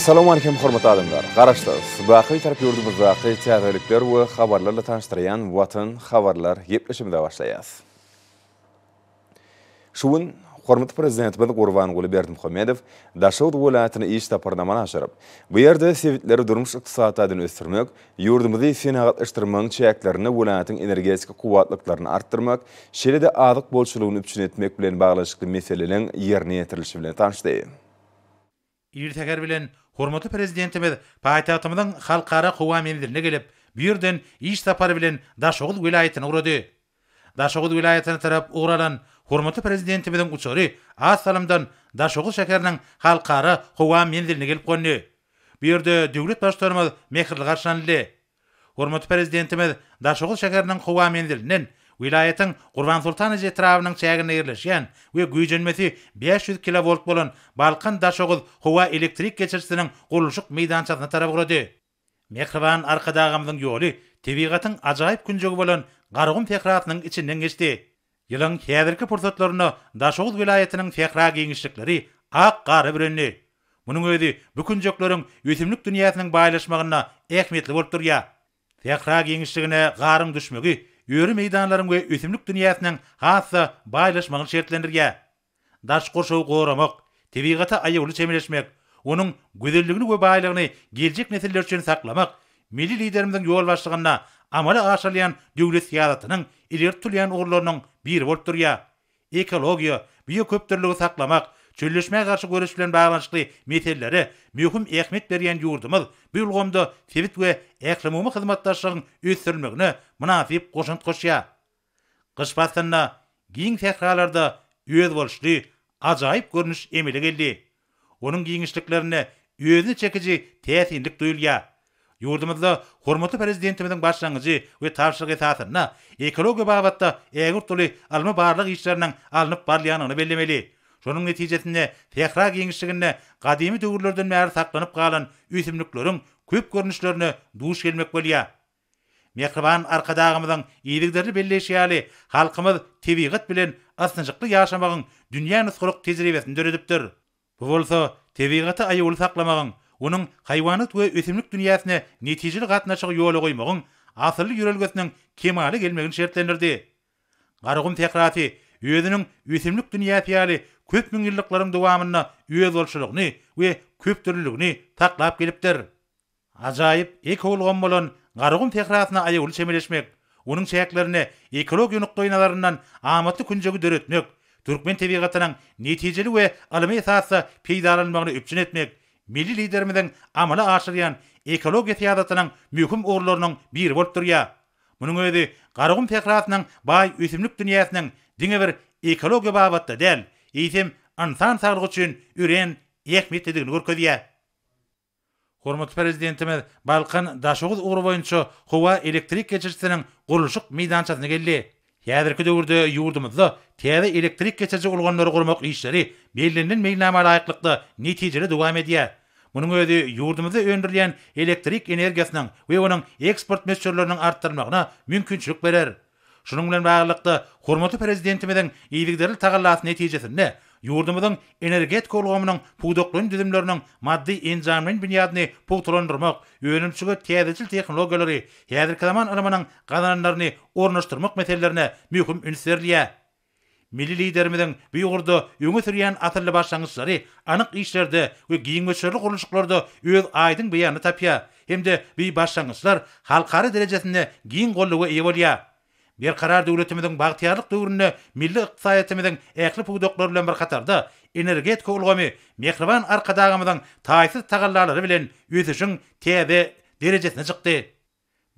assalomu alaykum hurmatli adamlar qarashsiz baqiy taraf yurdimizdagi teatrliklar va xabarlar bilan vatan xabarlar yeplashimida boshlaymiz shuvun hurmatli prezidentimiz G'urbanquli Berdimuhamedov Dashod viloyatini ish taparnamani ashirib, bu yerda sevitlari durmush iqtisodiyotini o'stirmak, yurdimizni sanoatlashtirmak, cheklarini viloyatning energetika quvvatliklarini arttirmak, sherida adiq bo'lchiligini uchun bilan bilan құрметті президентіміз пайтахтымыздың халықара кубамендине келіп бүйірден иш сапар билен дашогул вилаятына урады дашогул вилаятына тарап уралан құрметті президентіміздің учуры ассаламдан дашогул шәһәрінің халықара кубамендине келіп қонды бүйірде дәулет баштарымыз мехрлі қаршанды құрметті президентіміз дашогул шәкәрінің кубамендилинен vilayetin Qurban Sultan Ece etrafının çeğine yerleşen ve 500 kV bolun Balkan Daşoğuz Hova Elektrik Geçirsinin Qurluşuk Meydançasına tarafı gürüdü. Mekrivan Arkadağımızın yolu Tevigatın acayip güncogu bolun Qarğun Fekratının içinden geçti. Yılın kiyadirki pursatlarını Daşoğuz vilayetinin fekra genişlikleri ak qarı bürünlü. Munun ödü bükün joklorun ötümlük dünyasının baylaşmağına ehmetli volturya. Fekra genişlikine qarın düşmegi yörü meydanlarım ve ütümlük dünyasının hasa baylaşmanın şertlendirge. Daş koşu qoramok, tebiqata ayyolu çemileşmek, onun güzellikini ve baylığını gelecek nesiller için saklamak, milli liderimizin yol başlığına amalı aşalayan devlet siyasatının ileri tutulayan uğurlarının bir volt durya. Ekologiya, biyoköptörlüğü saklamak, Çöllüşmeye karşı görüşülen bağlanışlı metelleri mühüm ehmet bergen yurdumuz bir ulgomda we ve ehlimumu hizmetlaşıgın üstürülmüğünü münafip koşant koşuya. Kış giyin fekralarda üyöz bolşlı acayip görünüş geldi. Onun giyinişliklerine üyözünü çekici tesinlik duyulya. Yurdumuzda hormatlı prezidentimizin başlangıcı ve tavşıgı esasında ekologi babatda eğur tuli alma barlıq işlerinden alınıp barlayanını bellemeli. Şonun netijesinde Fehra geňişliginde gadymy döwürlerden märi saklanyp galan ýetimliklerim köp görnüşlerini duş gelmek bolýa. Mehriban arkadağymyň ýerlikleri belleşýäli, halkymyz tebigat bilen asnyjykly ýaşamagyň dünýä nusgoluk tejribesini döredipdir. Bu bolsa tebigaty aýyly saklamagyň, onuň haýwanat we ýetimlik dünýäsine netijeli gatnaşyk yolu goýmagyň asly ýörelgesiniň kemali gelmegini şertlendirdi. Garagum tekrati Ýöwrenin ýetimlik dünýäsi köp миң ýyllyklarym dowamyna ýet bolşygy, ýa köp dürlüligi, taklap gelipdir. Ajaýyp ek bolgon bolan garagym peýdaly ýerleri çemeleşmek, onuň çyaglaryny ekolog ýunyklarda oýnalardan amaty günjügi döretmek, türkmen tebigatyň netijeli we almyýet hasa peýdalanmagy üçin etmek, milli liderimizden amala aşyrylan ekologiýa täzediň mukim ugurlaryny bir bolup durýar. Munuňy ýa-da garagym peýdaly ýerleriniň baý ösümlik dünýäsiniň diňe bir ekologiýa babatda deň Ýetim insan saglygy üçin üren ýekmet edilýän görkezýär. Hormatly Балкан Balqan daşugul ugry boýunça howa elektrik geçirsiniň gurulşyk meýdançasyna geldi. Ýerdeki döwürde ýurdumyzda täze elektrik geçirje bolanlary gurmak işleri belirlenen meýnama laýyklykda netijeli dowam edýär. Munyň özi ýurdumyzda öndürilýän elektrik energiýasynyň we onuň eksport meşgullarynyň artdyrmagyna mümkinçilik berer. Şunun bilen baglykda hormatly prezidentimiziň iýigderil tagallaty netijesinde ýurdumyzyň energetika goýgamynyň pudoklyň düzümleriniň maddi enjamyň binýadyny pugtlandyrmak, öňünçüge täzeçil tehnologiýalary, häzirki kadaman alamanyň gazananlaryny ornaşdyrmak meselelerine möhüm ünserliýe. Milli liderimizin bu ýurdu ýöňe sürýän atly başlangyçlary anyk işlerde we giňmeçerli gurulşyklarda öz aýdyň beýanyny tapýar. Hem de bu başlangyçlar halkara derejesinde giň gollugy ewelýär. Bir karar döwletimiziň bagtiýarlyk döwründe milli ykdysadymyzyň ähli pudoklary bilen bir gatarda energetika ulgamy, mehriban arkadagymyzyň taýsyz tagallary bilen ýetişiň täze derejesine çykdy.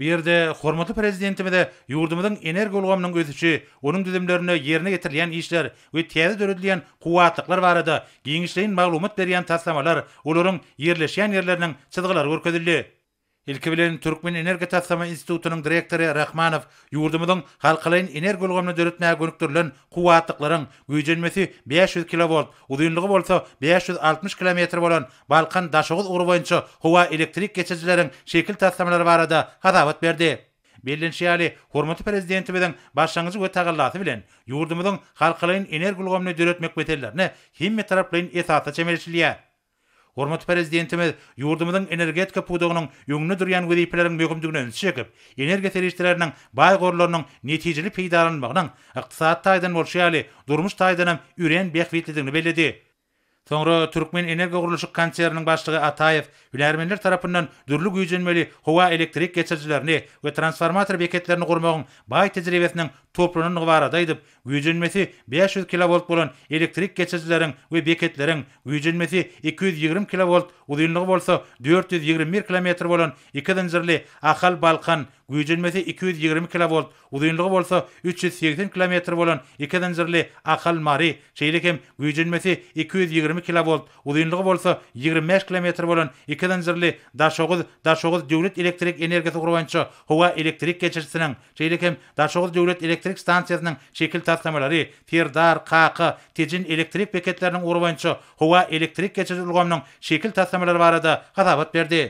Bu ýerde hormatly prezidentimiz ýurdumyzyň energiýa ulgamynyň ösüşi, onuň düzümlerini ýerine getirilýän işler we täze döredilýän guwatlyklar barada giňişleýin maglumat berýän taslamalar ulgamyň ýerleşýän ýerleriniň çygylary görkezildi. Ilki bilen Türkmen Energiya Tatsama Institutunun direktori Rahmanov yurdumuzun halkalayın energi ulgamyny döretmäge gönükdirilen kuvatlıkların güycenmesi 500 kW, uzunluğu bolsa 560 km bolan Balkan daşıqız urvayınçı huva elektrik geçicilerin şekil tatsamaları barada hazavat berdi. Belin Şiali, hormatly Prezidenti bizden başlangıcı ve tağırlası bilen, yurdumuzun halkalayın energi ulgamyny dörütmek beterlerine himmi taraplayın esasa çemelişiliyye. Hormat prezidentimiz ýurdumuzun energetika pudagynyň ýöňlü duran güýjüniň meýgümdigyny çekip, energiýa tehlileriň baý gorlaryny neticili peýdarlanmagynyň ykdysady taýdan wursyaly, durmuş taýdan üren beýik wýatlygyny bellidi. Soňra Türkmen Energiýa Gurluşyk Konserniniň başlygy Ataýew, ýlarymyň tarapyndan durlyg güýjünmeli howa elektrik geçijilerini we transformator beketlerini gurmagyň baý tejribesini toprunun gwara daydyp wüjünmesi 500 kV bolan elektrik geçijilerin we beketlerin wüjünmesi 220 kV uzunlygy bolsa 421 km bolan iki dinjirli Ahal Balkan wüjünmesi 220 kV uzunlygy bolsa 380 km bolan iki dinjirli Ahal Mari şeýlekem wüjünmesi 220 kV uzunlygy bolsa 25 km bolan iki dinjirli daşogul daşogul döwlet elektrik energiýasy gurbançy howa elektrik geçijisiniň şeýlekem daşogul döwlet elektrik stansiýasynyň şekil tartmalary, ferdar, qaqa tejin elektrik beketleriniň urwançy, howa elektrik geçirilgomynyň şekil tartmalary barada gazabat berdi.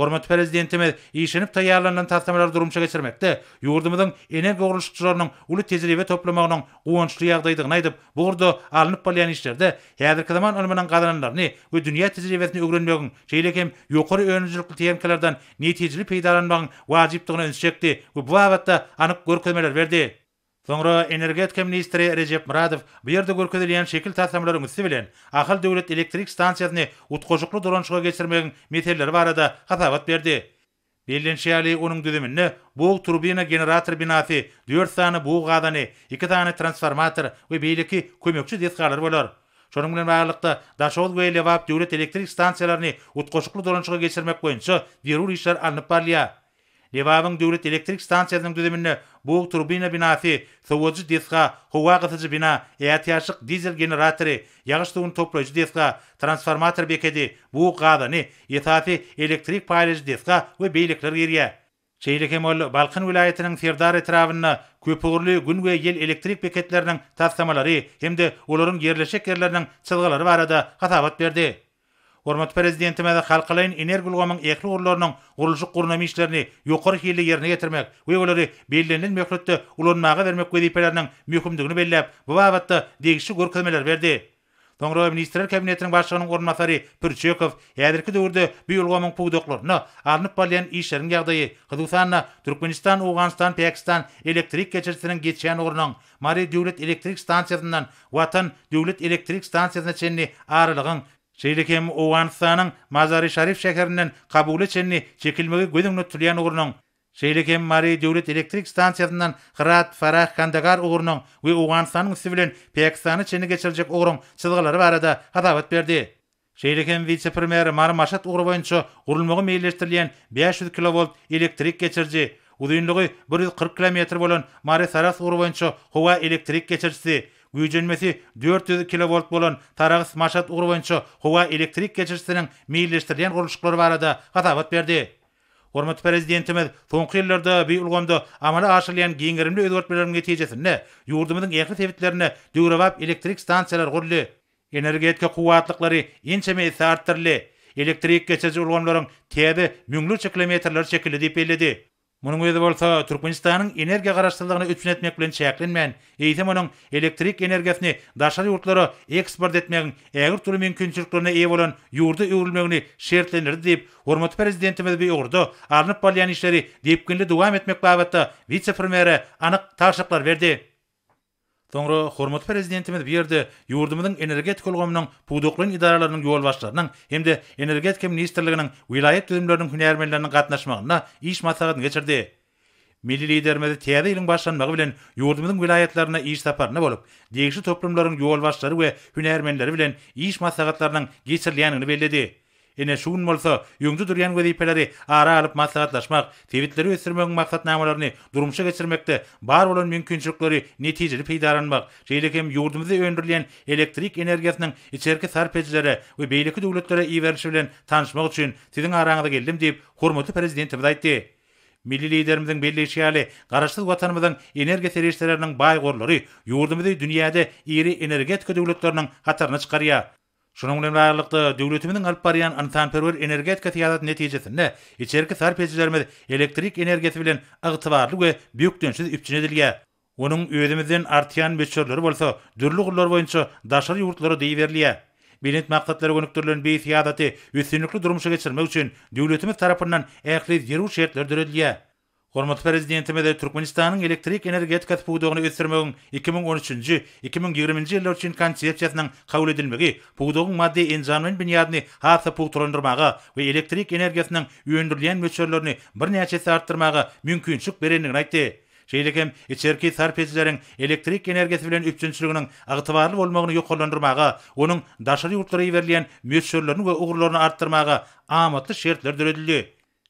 Hormatly prezidentime iýişenip taýýarlanan tapdamalar durumça geçirmekde. Ýurdumyň ene gowruşçylarynyň uly tejribe toplamagynyň gowançly ýagdaýdygyny aýdyp, bu ýurdu alnyp bolýan işlerde häzirki zaman ölmänin gadanlaryny we dünýä tejribesini öwrenmegiň, şeýlekem ýokary öňüjlükli tähkilerden netijeli peýdalanmagyň wajypdygyny ünsetdi we bu wagtda anyk görkemeler berdi. Sonra energetika ministri Recep Muradov bu yerde görkezilen şekil tasamları müsi bilen ahal devlet elektrik stansiyasını utqoşuklu duranşığa geçirmegin meteller barada hasabat berdi. Belin şeali onun düzümünü bu turbina generator binafi 4 tane bu gadani 2 tane transformator ve beyliki kömökçü detkarlar bolar. Şonun bilen bağlıqta daşol ve elevap devlet elektrik stansiyalarını utqoşuklu duranşığa geçirmek boyunca verur işler anıparlıya. Ýewabyň döwlet elektrik stansiýasynyň düzeminde bu turbina binasy, sowgy diska, howa gysyjy bina, ýa-täşik dizel generatory, ýagyş suwun toplaýjy diska, transformator bekedi, bu gadany ýetäfi elektrik paýlaj diska we beýlikler ýerine. Şeýleki mol Balkan welaýetiniň ferdar etrawyny köp gün elektrik beketleriniň tapsamalary hem-de olaryň gerleşik ýerleriniň çylgylary barada hasabat berdi. Hormat prezidentime de halkalayn energiya ulgamyň ekli urlarynyň guruluşy gurnamy işlerini ýokary hyly ýerine getirmek we olary bellenilen möhletde ulanmagy bermek we diýipleriniň möhümdigini bellep bu babatda degişli görkezmeler berdi. Dogra ministrler kabinetiniň başlygynyň gurnamatary Pürçekow ýa-da ki döwürde bu ulgamyň pudoklaryny arnyp bolan işleriň ýagdaýy Türkmenistan, Owganistan, Pakistan elektrik geçiriciniň geçýän ornyň Mary döwlet elektrik stansiýasynyň watan döwlet elektrik stansiýasyna çenli aralygyň Şeýlekem Owansanyň Mazary Şerif şäherinden kabul etmeni çekilmegi gödüňni tutýan ugrunyň Şeýlekem Mary Dewlet Elektrik Stansiýasyndan Hirat Farah Kandagar ugrunyň we Owansanyň sivilen Pakistany çeni geçirjek ugrun çyzgylary barada hadawat berdi. Şeýlekem Vice Premier Mary Maşat ugru boýunça gurulmagy meýilleşdirilen 500 kV elektrik geçirji, uzunlygy 140 km bolan Mary Saras ugru boýunça howa elektrik geçirji güýjenmesi 400 kV bolan taragys maşat urwançy howa elektrik geçirsiniň milleşdirilen gurulşyklary barada gatawat berdi. Hormat prezidentimiz soňky ýyllarda bir ulgamda amala aşyrylan giňirimli ödürtmelerini netijesinde ýurdumyzyň ýerli tebitlerini döwrewap elektrik stansiýalar gurly, energetika kuwatlyklary ençeme sartyrly, elektrik geçirji ulgamlaryň täbi müňlü kilometrler çekildi diýip Munu gözü bolsa Türkmenistanyň energiýa garaşdyrylygyna üçin etmek bilen çäklenmän, eýtem onuň elektrik energiýasyny daşary ýurtlara eksport etmegi äger türlü mümkinçiliklerine ýa bolan ýurdu öwrülmegini şertlenir diýip, hormatly prezidentimiz bu ýurdu arnyp bolýan işleri diýip gündä dowam etmek babatda vitse-premiere anyk taşyklar berdi. Sonra hormat prezidentimiz bir yerde yurdumuzun energet kolgomunun puduklin idaralarının yol başlarının hem de energet kem ministerliginin vilayet düzümlerinin hünermelerinin katnaşmağına iş masalatın geçirdi. Milli liderimizi teyze ilin başlanmağı bilen yurdumuzun vilayetlerine iş saparına bolup, degisi toplumların yol başları ve hünermelleri bilen iş masalatlarının geçirliyanını belledi. Ene şuun bolsa, ýöňde durýan ara alyp maslahatlaşmak, tebitleri ösürmek maksatnamalaryny durmuşa geçirmekde bar bolan mümkinçilikleri netijeli peýdaranmak, jeýlekem ýurdumyzda öndürilen elektrik energiýasynyň içerki sarpejlere we beýleki döwletlere iýerişi bilen tanışmak üçin siziň araňyzda geldim diýip hormatly prezidentim aýtdy. Milli liderimizin belli şiali, garaşsız vatanımızın energi serişlerinin bay gorları, yurdumuzu dünyada iri energetika devletlerinin hatarına çıkarıya. Şunun bilen bagly döwletimiziň alyp barýan ansanperwer energetika tiýadat netijesinde içerki sarp edijilerme elektrik energetiki bilen ygtybarly we büýük dünýäde üpjine edilýär. Onuň öýdemizden artýan beçerleri bolsa, dürli gullar boýunça daşary ýurtlara diýerlýär. Bilinç maksatlary gönüktürilen bir tiýadaty ýetirilmekli durmuşa geçirmek üçin döwletimiz tarapyndan ähli zerur şertler döredilýär. Hormat prezidentime de Turkmenistanyň elektrik energetika tapawudyny ösdürmegi 2013 2020 ci ýyllar üçin konsepsiýasynyň kabul edilmegi, buwdugyň maddi enjanyň binyadini hatda puwtrandyrmagy we elektrik energetikanyň ýöndürilýän möçürlerini birnäçe sagat artyrmagy mümkinçilik berenligini aýtdy. Şeýlekem, içerki tarpezlärin elektrik energiýasy bilen üpçünçüliginiň agtywarly bolmagyny ýokarlandyrmagy, onuň daşary ýurtlara berilýän möçürlerini we ugrularyny artdyrmagy amatly şertler döredildi.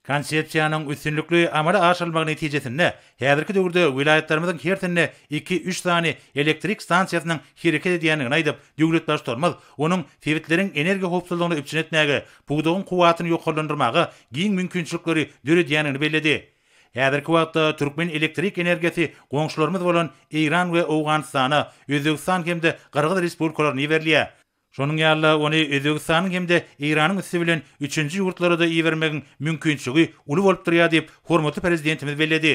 Konsepsiýanyň üstünlikli amala aşyrylmagy netijesinde häzirki döwürde vilayetlerimiziň her birinde 2-3 sany elektrik stansiýasynyň hereket edýändigini aýdyp döwlet başlygy, onuň fevitleriň energiýa howpsuzlygyny üçinetmegi, buýdagyň kuwatyny ýokarlandyrmagy giň mümkinçilikleri döre bellädi. Häzirki wagtda türkmen elektrik energiýasy goňşylarymyz bolan Eýran we Awganystana, Özbegistan hemde de Gyrgyz Respublikalaryna Şonun ýaly ony Özbegistan hemde Iranyň üstü bilen 3-nji ýurtlara da ýermegin mümkinçiligi uly bolup durýar diýip hormatly prezidentimiz belledi.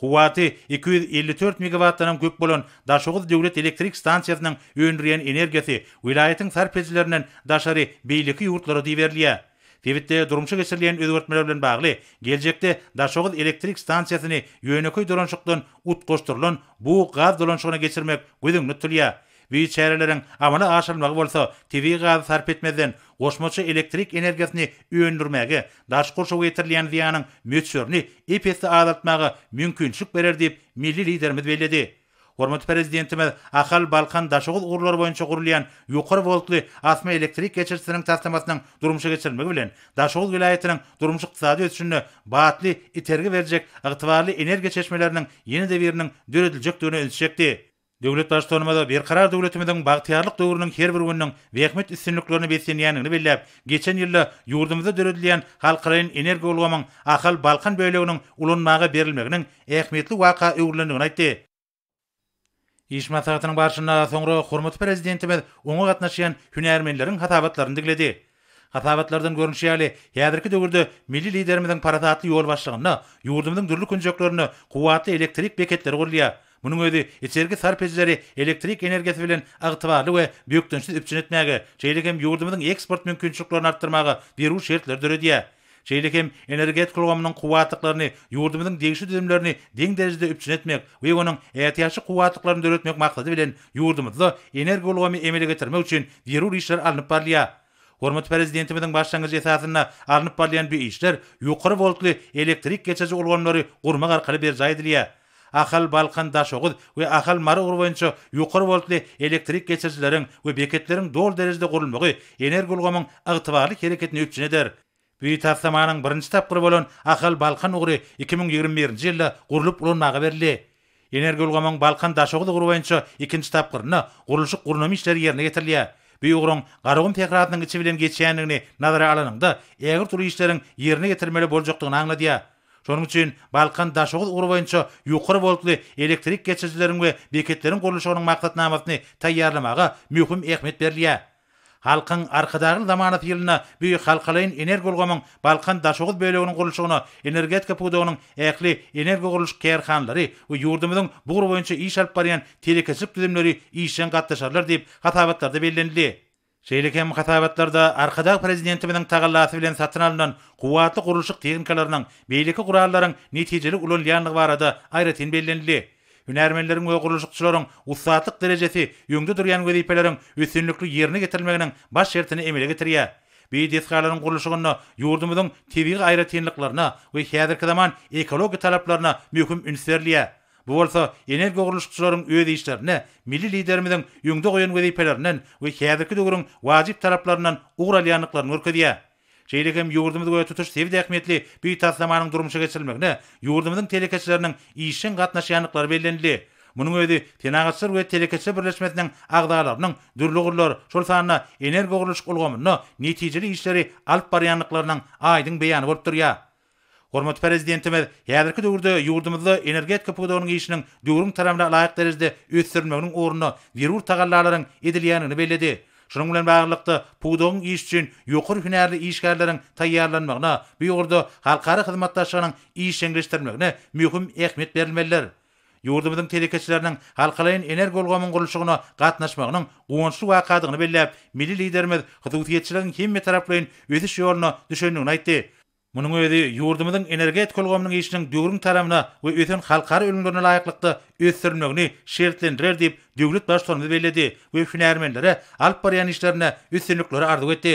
Kuwaty 254 megawattdan köp bolan Daşogul döwlet elektrik stansiýasynyň öňrýän energiýasy vilayatyň sarpejlerinden daşary beýleki ýurtlara diýerliýär. Tewitde durumşy geçirilen özgörtmeler bilen bagly geljekde Daşogul elektrik stansiýasyny ýönekoý duranşykdan utgoşdurulan bu gaz dolanşygyna geçirmek gödüňni tutýar. Wii çäreleriň amana aşylmagy bolsa, TV gaz sarp etmeden goşmaça elektrik energiýasyny öýündürmäge, daş getirilen ýetirilýän ziýanyň müçürini IPS-i mümkinçilik berer dip milli liderimiz belledi. Hormat prezidentimiz Ahal Balkan daşygyl urlar boýunça gurulýan ýokary voltly asma elektrik geçirçisiniň taýdamatynyň durmuşa geçirilmegi bilen daşygyl vilayatynyň durmuş ykdysady ösüşüne batly itergi berjek ygtybarly energiýa çeşmeleriniň ýene dewirini dörediljek döne ölçekdi. Döwlet başlanmada bir karar döwletimiň bagtiýarlyk döwrüniň her bir wünniň wehmet üstünlüklerini besleýänini bilip, geçen ýylda ýurdumyzda döredilýän halkara energiýa ulgamyň ahal Balkan böleginiň ulanmagy berilmeginiň ähmiýetli waka öwrülendigini aýtdy. Iş maýtaryň başyna soňra hormat prezidentimiz oňa gatnaşýan hünärmenleriň hatabatlaryny diňledi. Hatabatlardan görünýär ýaly, häzirki döwürde milli liderimiziň parazatly ýol başlagyny, ýurdumyzyň dürli künjeklerini, quwatly elektrik beketleri gurulýar. Munun özü içerki sarpejleri elektrik energiyası bilen ağıtıvarlı ve büyük dönüşü üpçün etmeğe, çeylekem eksport mümkinçiliklerini artdyrmaga bir uç şertler dörediye. Şeýlekem energet gurulmasynyň kuwatlyklaryny, ýurdumyzyň degişli düzümlerini deň derejede üpçün etmek we onuň ehtiýaçy kuwatlyklaryny döretmek maksady bilen ýurdumyzda energiýa gurulmasyny emele getirmek üçin zerur işler alınıp barýar. Hormat prezidentimiziň başlangyç esasyna alınıp barýan bu işler ýokary voltly elektrik geçeji ulgamlary gurmak arkaly berjaýdylar. Ахал Балкан дашогы ве ахал Мары угуй Волтли voltli elektrik ве we Дол dol derejede guralmagy energetik ulgamyň ygtybarly hereketini üpjün eder. Тапкыр Болон Ахал birinji tapgyry 2021 ýyly guralyp ulanağa berildi. Energetik ulgamyň Balkan daşoguly ugru boýunça ikinji tapgyryň gurluşyk gurulmagy işlerini ýerine ýetirleýär. Bu ugruň garagym içi bilen geçýänligi nazara alanyňda, eger durul ýerine getirmeli boljakdygyny Sonuç üçin Balkan daşygyz uru boýunça ýokur boltly elektrik geçijileriň we beketleriň gurulyşynyň maksatnamasyny taýýarlamaga möhüm ähmiýet berilýär. Halkyň arkadaky zamanat ýylyna Böýük Halkalary Energiýa Gurulmagyň Balkan daşygyz bölegini gurulyşyna energetika pudagynyň ähli energiýa gurulyş kärhanlary we ýurdumyň bu uru boýunça iş alyp barýan telekesip düzümleri iş ýangatdaşlar diýip hatabatlarda Şeýleki mukatabatlarda arkadaq prezidenti bilen tagallasy bilen satyn alynan guwatly guruluşyk tehnikalarynyň beýleki gurallaryň netijeli ulanýanlygy barada aýratyn tin bellenildi. Ünärmenleriň we guruluşykçylaryň ussatlyk derejesi ýöngde durýan wezipelerin üstünlikli ýerine getirilmeginiň baş şertini emele getirýär. Bir diýskalaryň guruluşygyny ýurdumyzyň tebigi aýra tenliklerine we häzirki zaman ekologiýa talaplaryna möhüm ünserliýär. Bu bolsa energiýa gurulyşçylarynyň öýde işlerine, milli liderimiziň ýöngde goýan we we käderki döwrüň wajyp taraplarynyň ugralýanlyklaryny örkedýä. Şeýlekem ýurdumyzda goýa tutuş sewdi ähmetli bir taýdanmanyň durmuşa geçirilmegine, ýurdumyzyň telekeçileriniň işiň gatnaşýanlyklary bellendi. Munun öýde Tenagatsyr we Telekeçe Birleşmesiniň agdalarynyň dürlügürler şol sanyna energiýa gurulyşçylygyny netijeli işleri alp baryanlyklarynyň aýdyň beýany bolup durýar. Hormat prezidentime, ýa-da-ki döwürde ýurdumyzda energetika pudagynyň işiniň döwrüm taramda laýyk derejede ösdürilmegiň ornuna berur tagallalaryň edilýänini belledi. Şonuň bilen baglanykda pudagyň iş üçin ýokur hünärli işgärlärin taýýarlanmagyna, bu ýurdu halkara hyzmatdaşlaryň iş şengleşdirmegine möhüm ähmiýet berilmelidir. Ýurdumyzyň telekeçileriniň halkara energi golgamyň gurulşygyna gatnaşmagynyň gowansy wakadygyny bellep, milli liderimiz hyzmatçylaryň kimmi taraplaryň ösüş ýoluna düşünýän Munun öýüdi ýurdumyň energetik golgamynyň işiniň döwrüm taramyna we öten halkara ölümlerine laýyklykda öz sürmegini şertlendirer diýip döwlet başlygyny belledi we şu näärmenlere alp baryan işlerine üstünlikleri ardy getdi.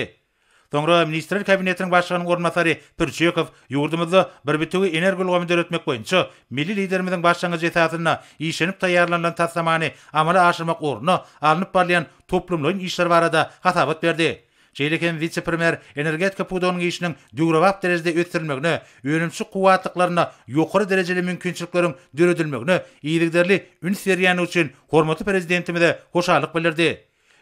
Soňra ministrler kabinetiniň başgynyň gormasary Pirçekow ýurdumyzy bir bitigi energiýa golgamy döretmek boýunça milli liderimiziň başlangyç ýetäsinä işenip taýýarlanan tassamany amala aşyrmak ornuna alnyp barlayan toplumlaryň işleri barada hasabat berdi. Jeleken wizeprimer energetika pudan gichining durawap teresde ösdürilmegine, önümçi quwwatdyklaryna ýokary derejeli mümkinçilikleriň ýüredilmegine, iýilikderli ünseriýany üçin hormatly prezidentimi de hoşallyk belirdi.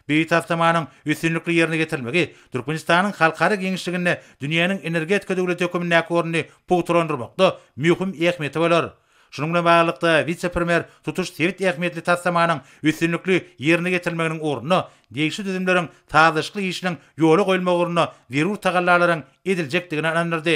Biýik tahtamanyň üstünlikli ýerine getirilmegi Türkmenistanyň halkara giňişligine, dünýäniň energetika döwlet hökümetlerine görnüp bolýan wagt ekmeti ähtimeller. Şu günle warklykta premier tutuş Sevit Ähmetli Tassamanyň üstünlüklü ýerine geçilmeginiň ornuny degişli düzümleriň taýdyshly işiniň ýoly goýulmagyny, wirur tagallarlaryň ediljekdigini aýlandyrdy.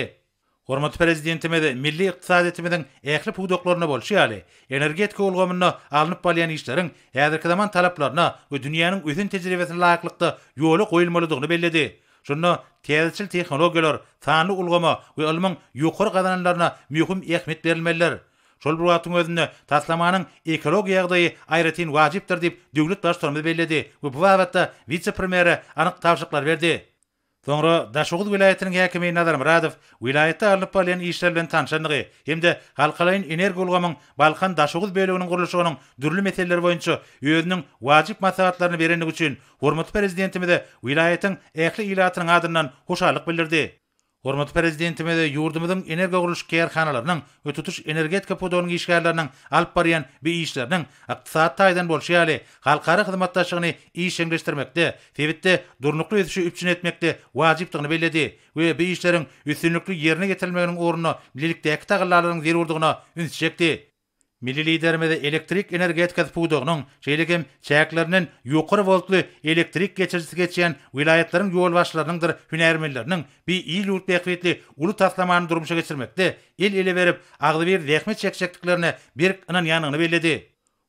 Hormatly Prezidentime de milli ykdysadyýetimiziň ähelim hukudoklaryna bolşy ýaly, energetika ulgamynyň alnyp-bolýan işleriniň häzirki zaman talaplaryna we dünýäniň özün tejribesine laýyklykda ýoly goýulmalydygyny bellädi. Şonu kelçil tehnologiýalar, faany ulgamy we ulgam ýokur gadanlaryna möhüm ähmiýet berilmelidir. Şol bir wagtyň özünde taslamanyň ekologiýa ýagdaýy aýratyn wajypdyr diýip döwlet başlygy belledi. Bu wagtda vitsepremiýer anyk tapşyrıklar berdi. Soňra Daşgul welaýetiniň häkimi Nazar Muradow welaýetde alyp bolan işler bilen tanşandygy hem de halkalaryň energiýa ulgamyň Balkan Daşgul beýleginiň gurulyşynyň dürli meseleleri boýunça ýöriniň wajyp maslahatlaryny berendigi üçin hormatly prezidentimize welaýetiniň ähli ýylatynyň adynyň hoşallyk bildirdi. Hormat prezidentime de yurdumuzun energiýa quruluş kerhanalarynyň we tutuş energetika podonyň işgärleriniň alyp barýan bir işleriniň ykdysady taýdan bolşy ýaly halkara hyzmatdaşlygyny işgärleşdirmekde, tebitde durnukly ýetişi üçin etmekde wajypdygyny bellädi we bir işleriň üstünlikli ýerine getirilmeginiň ornuna bilelikde ekta gyllarynyň zerurdygyna üns çekdi. Milli liderimizde elektrik energetika fudugunun şeýlegem çäklerinin ýokary voltly elektrik geçirisi geçen vilayetleriň ýol başlarynyňdyr hünärmenleriniň bi ýyl ýurt bekwetli uly taslamany durmuşa geçirmekde el ele berip agly bir rehmet çekçekliklerini bir ynan ýanyny belledi.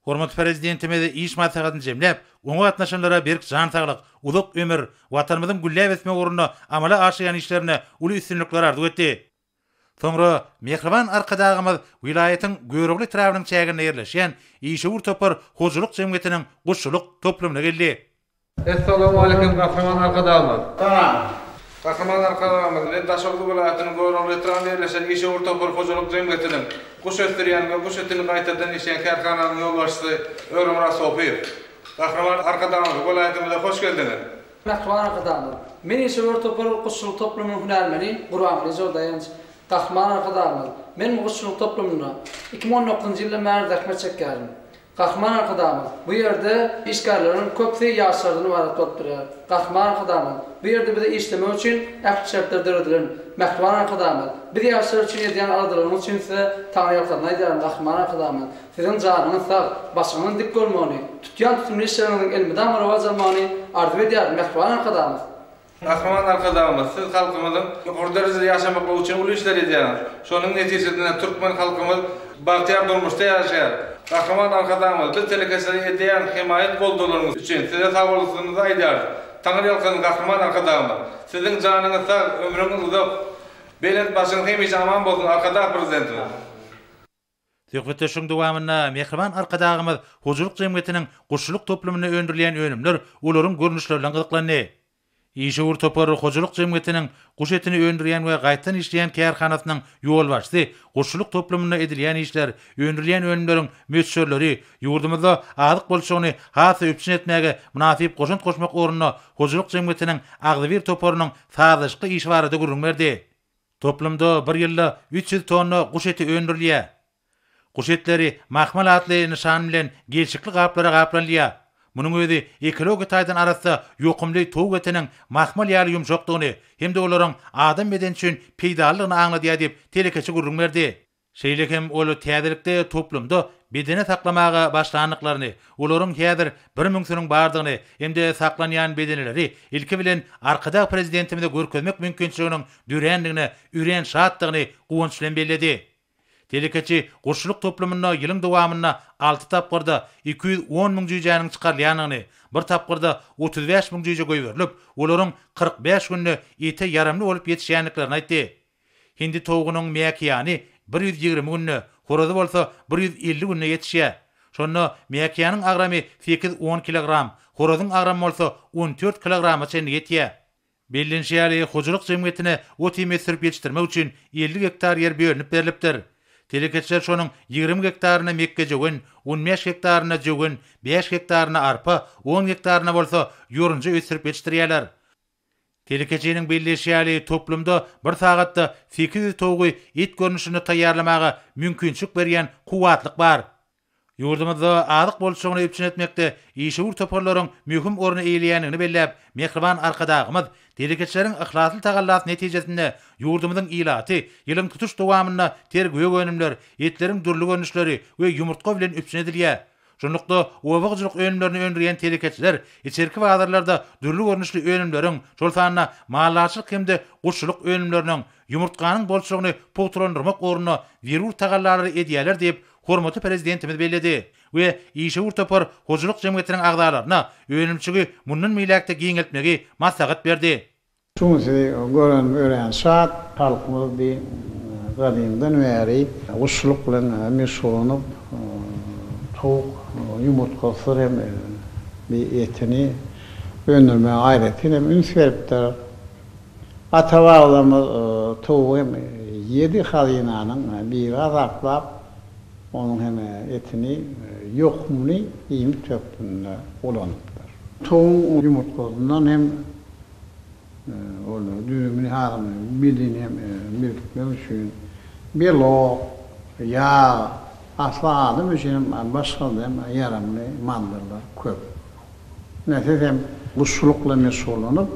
Hormat prezidentimizde iş maslahatyny jemläp, oňa atnaşanlara bir jan saglyk, uly ömür, watanymyzyň gullap etmek uruny amala aşyan işlerini uly üstünlikler arzu etdi. Sonra mehriban arkadağımız vilayetin görüvli travlin çeğine yerleşen işevur topar huzuluk cemgetinin kuşuluk toplumuna geldi. Assalamu aleyküm kahraman arkadağımız. Tamam. Kahraman arkadağımız ve daşoklu vilayetinin görüvli travlin yerleşen işevur topar huzuluk cemgetinin kuş ettiriyen ve kuş etini kaytadan işeyen kerkanan yolbaşısı Örüm Rasopiyo. Kahraman arkadağımız vilayetimize hoş geldiniz. Kahraman arkadağımız. Men işevur topar kuşuluk toplumun hünermeni, kurağımız o dayanıcı. Kalkmağın arka Men Benim bu toplumuna 2019 yılda mene dertme çek geldim. Bu yerde işgarların köpte yağışlarını var tutturuyor. Kalkmağın arka Bu yerde bir de işleme için ekşi çektirdirdirin. Mekhvan Bir de yağışlar için yediyen aradırın. için size tanrı yoktan ne diyelim. Kalkmağın arka Sizin canınız sağ. Başınızın dik görmeni. Tutuyan tutumlu işlerinin elmi damarı var zamanı. Ardım ediyelim. Mekhvan Rahman arkadaşlar, siz halkımızın orderizle yaşamak için ulu işler ediyen, şunun neticesinde Türkmen halkımız bahtiyar durmuşta yaşayan. Rahman arkadaşlar, biz telekesini ediyen himayet bulduğunuz için size sağlıklısınızı aydiyar. Tanrı yalkanın Rahman arkadaşlar, sizin canınız sağ, ömrünüz uzak, aman prezidentimiz. mehriban önümler, Ýeşewur ur topary jemgyýetiniň guş etini öndürýän we gaýtan işleýän kärhanasynyň ýol başçy, guşçuluk toplumyna edilýän işler, öndürilýän önümleriň möhürleri ýurdumyzda aýdyk bolşygyny hasa üçin etmäge munasip goşunt goşmak orunda hojuluk jemgyýetiniň agdyr toparynyň faýdaşky iş barada gurulmerdi. Toplumda bir ýylda 300 tonna guş öndürilýär. Guş etleri mahmal atly nişan bilen gelşikli gaplara gaplanýar. Munun öýdi ekologi taýdan arassa ýokumly tuw gatynyň mahmal ýaly ýumşakdygyny hem de olaryň adam beden üçin peýdalygyny aňladyýa diýip telekeçi gurrun berdi. Şeýlek hem ol täzelikde toplumda bedene saklamağa başlanıklarını, olorun kiyadır bir müngsünün bağırdığını, hem de saklanýan bedenleri ilki bilen arkada prezidentimde görkezmek mümkinçiligini, dürenliğine, üren şahatlığını, uğunçülen belledi. Delikatçi gurşuluk toplumunda yılın dowamyna 6 tapqırda 210 min jüjäniň çykarlanyny, bir tapqırda 35 min jüjä goýberilip, olaryň 45 günni ýete yaramly bolup ýetişýänliklerini aýtdy. Hindi towgunyň mäkiýany 120 günni, horazy bolsa 150 günni ýetişýä. Şonda mäkiýanyň agramy 8-10 kg, horazyň agramy bolsa 14 kg çen ýetýär. Bellinşiýary hojuruk jemgyýetine ot ýemetirip ýetirmek üçin 50 hektar ýer berilipdir. Телекетчер şonun 20 гектарына Mekke jögün, 15 гектарына jögün, 5 гектарына arpa, 10 hektarına bolsa yörünji ösürip ýetirýärler. Felekeçeniň belleşýäli toplumda bir sagatda 8 togy it görnüşini taýýarlamagy mümkinçilik berýän kuwatlyk bar. Yurdumuzda azyk bolşugyny üçin etmekde ýeşil toparlaryň möhüm oruny eýleýänini belläp, mehriban arkadaşymyz derekçileriň ihlaslı tagallas netijesinde yurdumyzyň ýylaty, ýylyň tutuş dowamyna ter göýek etleriň durly görnüşleri we yumurtga bilen üçin edilýär. Şunlukda owagçylyk önümlerini önüriýän derekçiler içerki wagdarlarda durly görnüşli önümleriň şol sanyna mallaşyk hemde guşçylyk önümleriniň ýumurtganyň bolşugyny potrondurmak oruny wirur tagallary edýärler diýip hormatly prezidentimiz belledi we işe urtapar hojuluk jemgyýetiniň agdarlaryna önümçügi munun milläkde giňeltmegi maslahat berdi. Şoň sizi gören ören saat halkymyz di e, gadymdan beri uşluk bilen e, meşgulanyp e, tok yumurtga sürem bir etini öndürme ayretine üns verip der. Atavağlamı tuğum yedi halinanın bir azaklap onun hemen etini, e, yokumunu yiyip töptüğünde olanıdır. Toğun yumurtlarından hem e, onu düğümünü, haramını, bildiğini hem e, birikmek için bir lo, ya asla adım için başka da yaramlı mandırlar köp. Nefes hem bu sulukla mesullanıp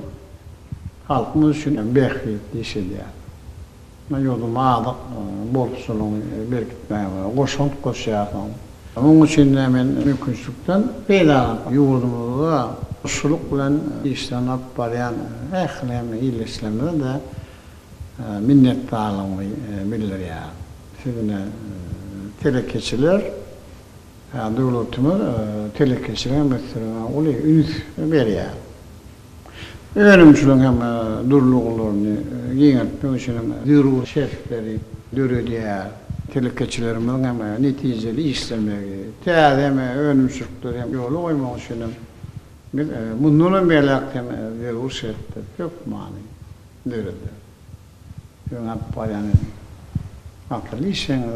halkımız için behri dişi diyor yolu mağda e, bortusunun e, bir gitmeye var. Koşan Onun için hemen mümkünçlükten beyler yurdumuzu da suluk bilen e, işlenip barayan ehlem il islemde de minnettarlığımı bilir ya. Şimdi telekeçiler devletimiz telekeçilerin mesela ulu ünit veriyor. Ölümçülüğün hem e, duruluğlarını e, yeniltmek için hem duru e, şerifleri duru diye tilikeçilerimizin hem neticeli işlemeyi, teğer hem ölümçülükleri hem yolu koymak için hem bir bundan melek hem duru şerifleri çok mani dürüldü. Yönet bayan akıllı işlemeyi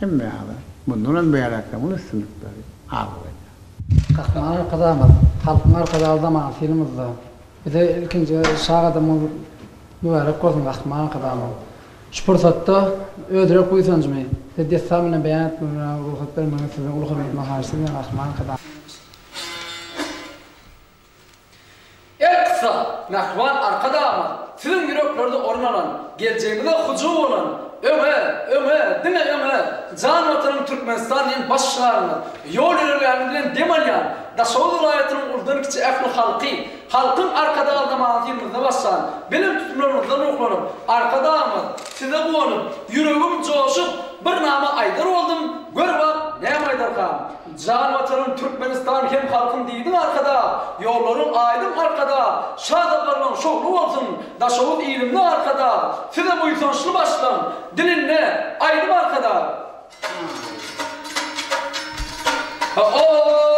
hem meyada. Bundan melek hem üstünlükleri ağır. Kalkmalar kazanmaz, kalkmalar kazanmaz, filmizde. إذا كنت شاغد أمور يوارك كوث من أخت معاق بعمر شبر ثطة أدرك ويثنجمي تدي الثامنة بيانات من روح البلمة في الأخرى من أخت معاق بعمر nakvan arkada ama tüm yüreklerde orun alan, geleceğimde hucu olan, öme, öme, dine öme, can vatanım Türkmenistan'ın başlarını, yol ilerlerinin demelyan, da sol vilayetinin urdan kiçi efni halkı, halkın arkada aldamanatiyimizde bassan, benim tutumlarımızdan oklanım, arkada ama, size bu onun, yüreğim coşup, bir nama aydar Can vatanın Türkmenistan hem halkın diýdin arkada, yolların aydın arkada, şadabarlan şoklu olsun, daşavut ilimli arkada, size buysan şunu başlan, dilinle aydın arkada. Ha, o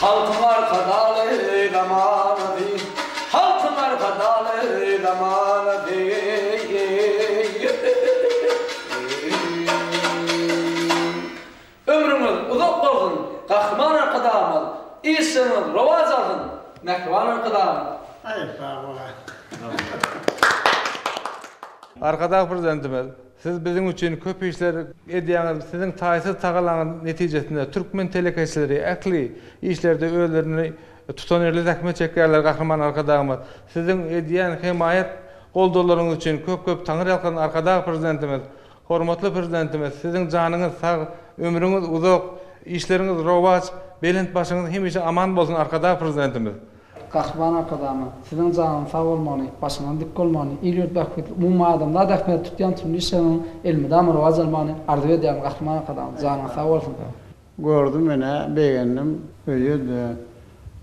Halklar fadalı damanadı Halklar fadalı damanadı Ömrümüz uzak olsun Kahman arkada amal İyisiniz, rovaz alın Mekvan arkada amal Ay, bravo. Arkadaş prezidentimiz, siz bizim için köp işler ediyaniz, sizin taysiz tagalan neticesinde Türkmen telekeçileri ekli işlerde öğelerini tutan erli zahmet çekerler kahraman arkadaşımız Sizin ediyen himayet goldolaryň için, köp-köp taňyr ýalkan arkadaş prezidentimiz, hormatly prezidentimiz, sizin janyňyz sag, ömrüňiz uzak, işleriňiz rowaç, belent başyňyz hemişe aman bolsun arkadaş prezidentimiz. gahrman arkadaşlarım sizin zaman sağ olmanı başından dik olmanı iyi öt bak bu da hep tutyan tutmuş senin elmi de amro azalmanı ardı ediyorum gahrman arkadaşlarım sağ olsun gördüm ben ha beğendim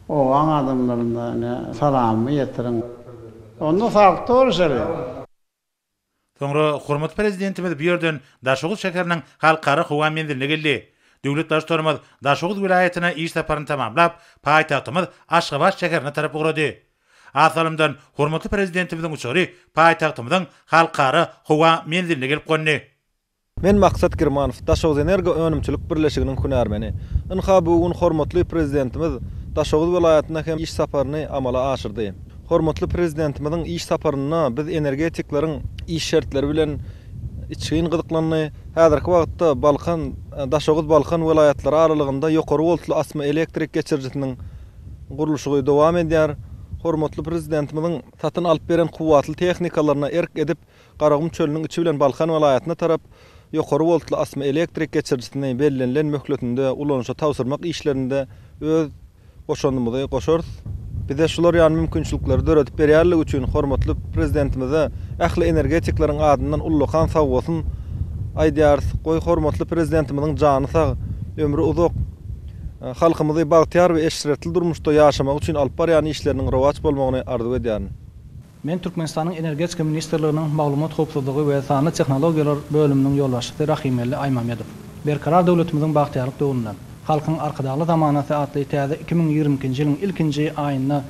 o an adamlarına ne onu sağ tutur şöyle Sonra hormat prezidentimiz bu Döwlet daşdarma daşgut vilayetine iş saparyny tamamlap, paýtagtymyz Aşgabat şäherine tarap ugrady. Aýalymdan hormatly prezidentimiziň uçary paýtagtymyzyň halkary howa meňzilini gelip gönni. Men maksat Germanow daşgut Energo önümçilik Birleşiginiň hunarmeni. Inha bu gün hormatly prezidentimiz daşgut vilayetine hem iş saparyny amala aşyrdy. Hormatly prezidentimiziň iş saparyna biz energetiklaryň iş şertleri bilen içgin gyzyklanyny häzirki wagtda Balkan e, Daşogut Balkan vilayatlary aralygynda ýokary voltly asma elektrik geçirjisiniň quruluşu dowam edýär. Hormatly prezidentimiň satyn alyp beren quwwatly technikalaryna erk edip Garagum çölünün içi bilen Balkan vilayatyna tarap ýokary voltly asma elektrik geçirjisini bellenlen möhletinde ulanyşa tawsyrmak işlerinde öz boşandymyzy goşarys. Bir şular yani mümkünçlükleri dörd bir yerli üçün hormatlı prezidentimizi ähli energetiklerin adından ullu kan sağwosun. Aýdyar, goý hormatly prezidentimizin jany sag, ömri uzak. E, halkymyzy bagtyar we eşretli durmuşda ýaşamak üçin alyp bar ýany işleriniň rowaç bolmagyny arzu edýär. Men Türkmenistanyň energetika ministrliginiň maglumat hopsuzlygy we sanat tehnologiýalar bölüminiň ýolbaşçysy Rahimeli Aýmamedow. Berkarar döwletimiziň bagtyarlyk döwründe. halkın arkadaşlı zamanatı adlı itiyada ci yılın ilkinci ayında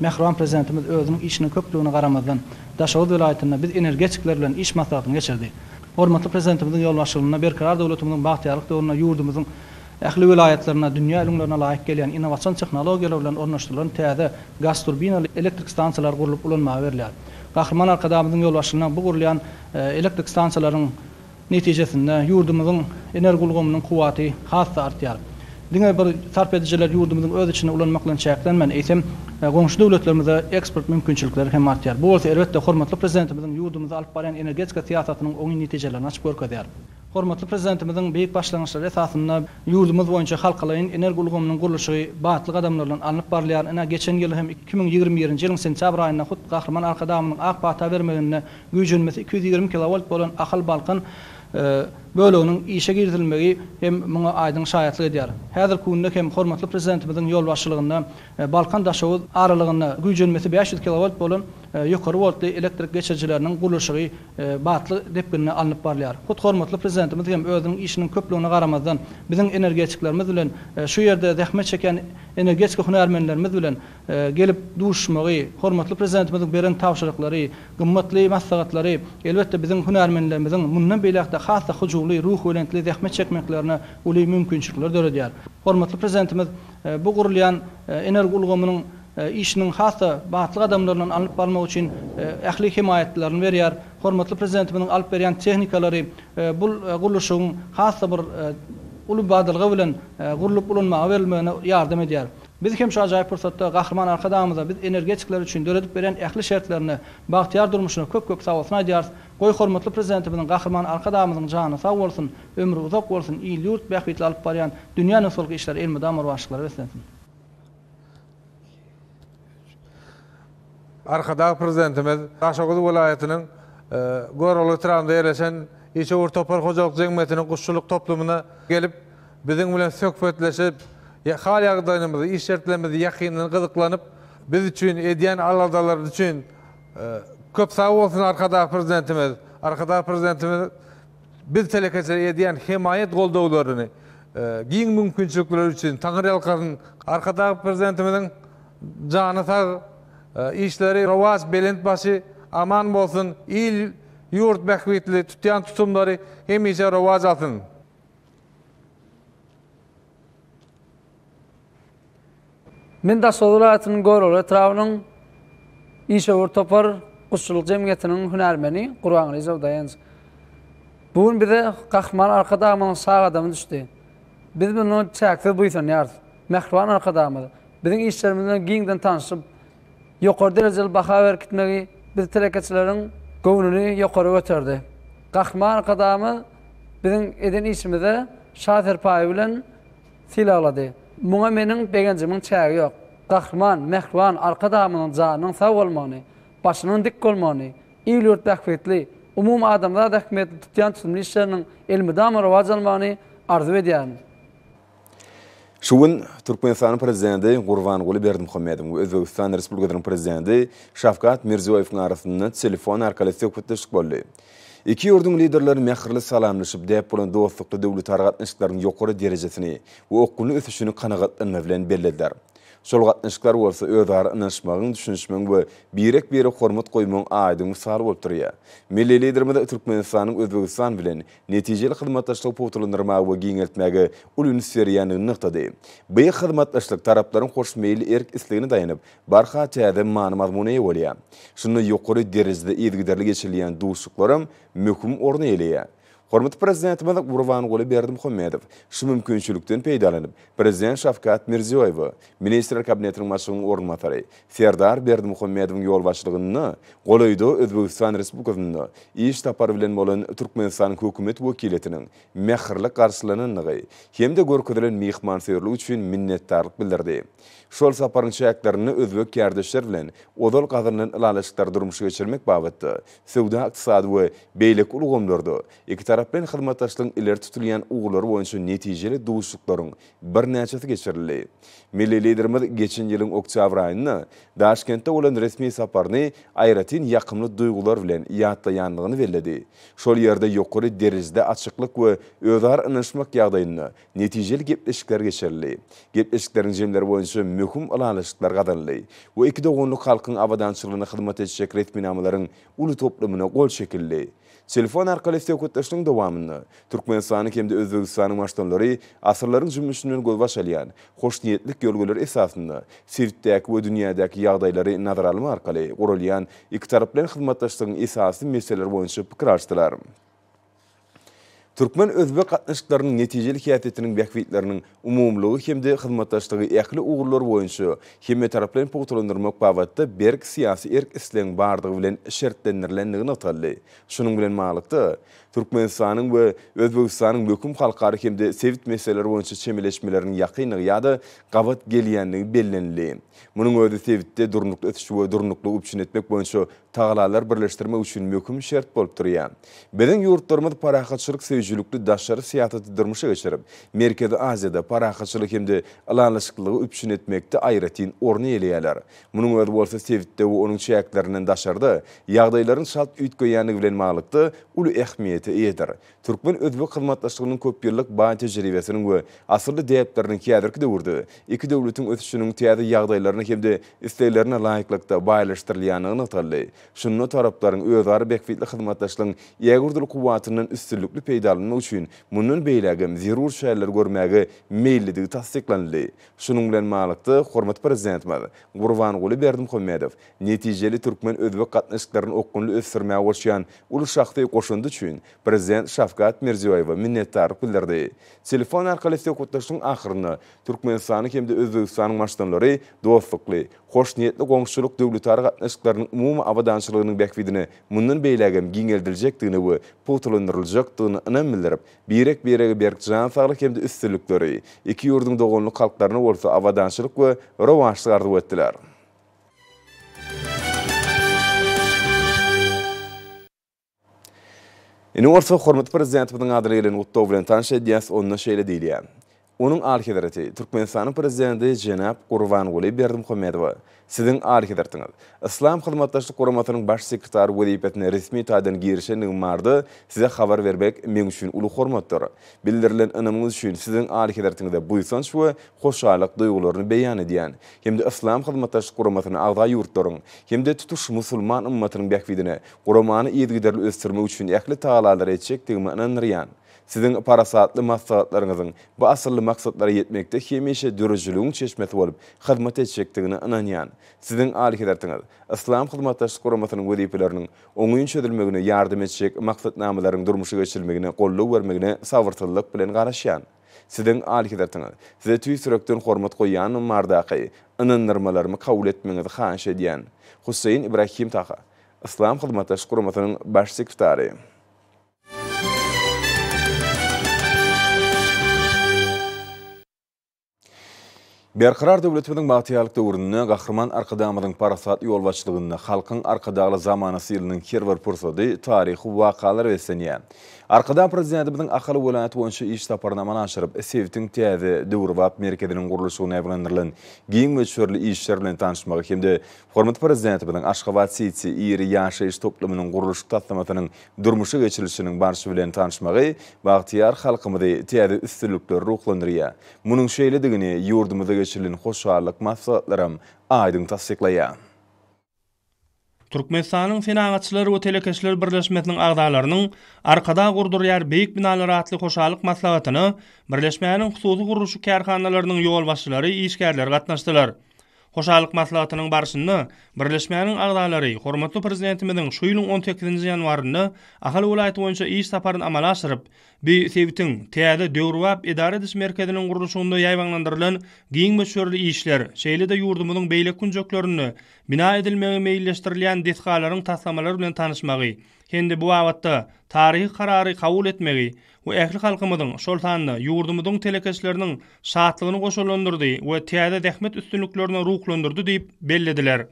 Mehruan prezidentimiz özünün işini köplüğünü karamazdan Daşavuz vilayetinde biz energetiklerle iş masrafını geçirdi. Hormatlı prezidentimizin yolbaşılığına, bir karar devletimizin bahtiyarlık doğruna, yurdumuzun ehli vilayetlerine, dünya ilimlerine layık gelen inovasyon teknolojilerle ornaştırılan teyze gaz turbinalı elektrik stansiyalar kurulup ulanmağı veriliyor. Kahraman arkadaşımızın yolbaşılığına bu kurulayan e, elektrik stansiyaların neticesinde yurdumuzun energi kuvveti hasta Dine bir sarf ediciler yurdumuzun öz içine ulanmaklan çayaklan men eğitim e, Gonşu devletlerimize eksport mümkünçülükleri hem artıyar. Bu olsa elbette hormatlı prezidentimizin yurdumuzu alıp barayan energetika siyasatının onun neticelerini açıp görkü ediyar. Hormatlı prezidentimizin büyük başlangıçları esasında yurdumuz boyunca halkalayın energi ulgumunun kuruluşu bahatlı adamlarla alınıp barlayan ena geçen yıl hem 2021 yılın sentabr ayına hut kahraman arka damının ak pahata vermeğine gücünmesi 220 kilovolt bolan akıl balkın e, Böyle onun işe girdirilmegi hem buna aydın şayatlı edýär. Häzir kundak hem hormatly prezidentimizin ýol başçylygynda e, Balkan daşawy aralygynda güýjenmesi 500 kW bolan ýokary e, voltly elektrik geçirjileriniň gurulşygy e, batly depkinine alınıp barlar. Hut hormatly prezidentimiz hem özüniň işiniň köpligine garamazdan biziň energetiklerimiz bilen şu ýerde zähmet çeken energetik hunarmenlerimiz bilen gelip duşmagy, hormatly prezidentimiziň beren tawşyrklary, gymmatly maslahatlary, elbetde biziň hunarmenlerimizin mundan beýlekde hassa hujumy uly ruh ölentli zähmet çekmeklerine uly mümkinçilikler döredýär. Hormatly prezidentimiz e, bu gurulýan e, enerji ulgamynyň e, işinin hasa batlı adamlarından alıp barmak için ehli himayetlerini berýär. Hormatly prezidentimizin alıp berýän tehnikalary bu guruluşyň hasa bir uly badalga bilen gurulup ulanmaga berilmegine ýardam edýär. Biz kim şu acayip fırsatta kahraman arkadağımıza biz energetikler için döredip veren ehli şertlerini bahtiyar durmuşunu köp köp sağ olsun ediyoruz. Koy kormutlu prezidentimizin kahraman arkadağımızın canı sağ olsun, ömrü uzak olsun, iyi yurt, bekvitli alıp bariyan, dünya nasıl ki işler, ilmi damar başlıkları beslensin. Arkadağ prezidentimiz, Taşakudu velayetinin e, Gorolu Tıram'da yerleşen İçe Urtopar Hoca Cengmetinin kuşçuluk toplumuna gelip, Bizim bilen sökfetleşip hal ýagdaýymyzy, iş şertlerimizi ýakynyň қызықланып biz үшін edýän aladalar үшін көп сау prezidentimiz, arkada prezidentimiz biz telekeçler edýän himayet қолдауларын giň mümkinçilikleri үшін Taňyr ýalkaryň арқадағы президентіміздің жаны sag, Men da sodulatyny görüp etrawynyň işe bir topar usul jemgetiniň hünärmeni Qur'an ýazyp daýans. Bugun bize Qahman arkadaşymyň sag adamy düşdi. Biz bunu çäkdi bu ýsan ýar. Mehrwan arkadaşymy. Biziň işlerimizden giňden tanışyp ýokary derejeli baha berip gitmegi biz tilekçileriň gownuny ýokary öterdi. Qahman arkadaşymy biziň eden işimizde şaferpaý bilen silaýlady. Muna menin begencimin çayı yok. Kahraman, mehruan, arka damının canının sağ olmanı, başının dik olmanı, iyil yurt dekvetli, umum adamlar dekmetli tutyan tutumlu işlerinin ilmi damarı vazalmanı arzu ediyan. Şuwun Türkmenistanyň prezidenti Gurban Goly Berdimhamedow we Özbegistan Respublikasynyň prezidenti Şafkat Mirziyoýewiň arasynda telefon arkaly söhbetleşik boldy. Iki yurdun liderleri mehirli salamlaşıp dep bolan dostlukda döwlet aragatnaşyklaryň ýokary derejesini we okuly ötüşüni kanagatlanma bilen bellediler. şol gatnaşyklar bolsa özara anlaşmagyň düşünşmegiň we birek bir hormat goýmagyň aýdym sar bolup durýar. Milli liderimizde Türkmenistanyň Özbegistan bilen netijeli hyzmatdaşlyk potulandyrmagy we giňeltmäge ulun seriýany nukdady. Bu hyzmatdaşlyk taraplaryň hoşmeýli erk isligini daýanyp, barha täze manyny mazmuny ýolýar. Şunu ýokary derejede ýetgiderlige geçilýän duşuklaram mühim orny eleýär. Құрметті президентіміз Ұрван ғолы Бердім Хомедов, шы мүмкіншіліктен пейдаланып, президент Шафкат Мерзиоевы, министр кабинетінің машының орынматары, Фердар Бердім Хомедовың ел башылығынны, ғолы үйді Өзбекистан Республикасынны, иш тапар білен болын Түркменстанның көкімет өкелетінің мәқірлік қарсылының нығы, кемді көр көділін үшін миннеттарлық білдірді. şol saparın çayaklarını özbek kardeşler bilen ozal gazanyň ilalaşyklary durmuşu geçirmek babatda sowda iqtisady we beýlik ulgamlardy. Iki taraf bilen hyzmatdaşlygyň iler tutulýan uğuları boýunça netijeli duşuklaryň bir neçesi geçirildi. Milli liderimiz geçen ýylyň oktýabr aýynda Daşkentde bolan resmi saparyny ayratin ýakymly duýgular bilen yanlığını bildirdi. Şol ýerde ýokary derizde açyklyk we özar ynaşmak ýagdaýynda netijeli gepleşikler geçirildi. Gepleşiklerin jemleri boýunça hüküm alanlaşıklar kadarlı ve iki doğunluk halkın avadançılığına hizmet edecek resmi namaların ulu toplumuna gol şekilli. Telefon arkalı istiyo kutlaştığın devamını, Türkmenistan'ın kemde Özbekistan'ın maçtanları asırların cümüşünün gol başalayan, hoş niyetlik yolgular esasında, sivitdeki ve dünyadaki yağdayları nazar alma arkalı, orulayan, iki taraflen hizmetlaştığın esasın meseleler boyunca pıkır açtılar. Türkmen özbe katnaşıklarının neticeli kiyatetinin bekvitlerinin umumluğu hem de hizmattaşlığı ekli uğurlar boyunca hem de taraplayan siyasi erk islen bardağı bilen şerttenirlenliğine atalli. Şunun bilen mağalıkta, Түркменстанның ва Өзбекстанның өкім қалқары кемде севит мәселелер бойынша чемелешмелерінің яқиныны яды қабат келгенлігі белгіленілі. Мұның өзі севитте дұрынлықты өтіші ва етмек тағалалар бірлештірме үшін мөкім шерт болып тұрыя. Беден юрттарымыз парақатшылық сөйжілікті дашары сияты дұрмышы кешіріп, Меркеді Азияда парақатшылық емде ыланлышқылығы үпшін етмекті айратин орны елеялар. Мұның өзі болса дашарды, шалт білен мағылықты ahamiyeti iyidir. Türkmen özbek hyzmatdaşlygynyň köp ýyllyk baý tejribesini we asyrly deýipdirin kiýerdik de Iki döwletiň ösüşiniň täze ýagdaýlaryna hemde isleýlerini laýyklykda baýlaşdyrylýanyny nazarly. Şunun taraplaryň özleri bekwitli hyzmatdaşlygyň ýagurdyl kuwatynyň üstünlikli peýdalanmagy üçin munun beýlegi zerur şäherler görmäge meýilligi tassyklandy. Şunun bilen maglumaty hormat prezidentimiz Gurban Guly berdim Hammedow netijeli türkmen özbek gatnaşyklaryny okunly ösürmäge bolşan ulusy şahdy goşundy üçin президент шавкат мирзиёева minnatdorlik bildirdi telefon orqali suhbatlashuv oxirini turkmaniston hamda o'zbekistonning mashtamlari do'stlikli xo'shniyatli qo'ng'ishilik davlatlari qatnashchiklarining umumiy avadanchiligining bakvidini mundan beylagim kengaytiriljakdigini va putulantiriljakdigini inam bildirib berek beregi berk jan sog'lik hamda ustunliklari ikki dog'onli va o'tdilar Ene orta hormat prezidenti bu adlı ilin utta uvulen tanış ediyas onna şeyle deyli ya. Onun alkedereti, Türkmenistan'ın prezidenti Cenab Kurvan Guli Berdim Khomedova, Sizin arik İslam Islam Hizmatdaşlı Qoramatarın baş sekretar Wadipetine resmi taidin girişe mardı size xabar verbek men üçin ulu xormatdır. Bildirilen ınımınız üçün sizin arik edertinizde buysan şuva hoşalyk duygularını beyan ediyan. Hemde Islam Hizmatdaşlı Qoramatarın ağda yurtdorun. Hemde tutuş musulman ummatynyň bəkvidini qoramanı iyidgidirli ıstırma üçün ekli taalalara etçik tigini tigini Sizin parasatlı masalatlarınızın bu asırlı maksatları yetmekte kemişe dörücülüğün çeşmeti olup hizmet edecektiğini ananyan. Sizin alik edertiniz, İslam hizmetlaşı korumasının vizipilerinin onuyun çözülmegini yardım edecek maksat namaların durmuşu geçirilmegini kollu vermegini savırtılılık bilen garaşyan. Sizin alik edertiniz, size tüy sürektörün hormat koyan mardakayı anan nirmalarımı kavul etmeniz khaan şey diyan. Hüseyin İbrahim Taqa, İslam hizmetlaşı korumasının baş sekretari. Berkırar devletimizin bahtiyalık da urunna gahrman arkadamadın parasat yol başlığında halkın arkadağlı zamanası ilinin kervar pursadı tarihi vakalar vesaniyen. Arkadan prezidenti bizning aqli bo'lanat bo'yicha ish safarini amalga oshirib, e, Sevting tezi devrvat merkezining qurilishiga nayblandirilgan keng mo'jizali ish sharlarini hemde hamda hurmatli prezidenti bizning Ashxobat City iri yashay ish to'plamining qurilish tatlamatining durmush kechirishining barchasi bilan tanishmoq vaqtiyar xalqimizni tezi ustunlikda ruhlandiriya. Buning sheyli degini yurdimizga kechirilgan xushvaqlik maqsadlarim aydin tasdiqlayan. Turkmenistanyň finansçylary we telekeşler birleşmesiniň agdalarynyň arkada gurdurýar beýik binalary ratly goşalyk maslahatyny birleşmäniň hususy guruluşy karhanalarynyň ýol başçylary işgärlere gatnaşdylar. Hoşalyk maslahatynyň barşyny Birleşmäniň agdalary, hormatly prezidentimiziň şu ýylyň 18-nji ýanwaryny Ahal welaýaty boýunça iş saparyn amala aşyryp, bi sewitiň täze döwrüwap idara edýän merkezdiniň guruluşynda ýaýwanlandyrylan giň meşhurly işler, şeýlede ýurdumynyň beýlek günjeklerini bina edilmegi meýilleşdirilýän detgalaryň taslamalary bilen tanışmagy, hem bu wagtda taryhy karary kabul etmegi we ähli halkymyzyň şoltanyny, taýda ýurdumyzyň telekeslerini şahatlygyny goşulandyrdy we täze dähmet üstünliklerini ruhlandyrdy diýip bellediler.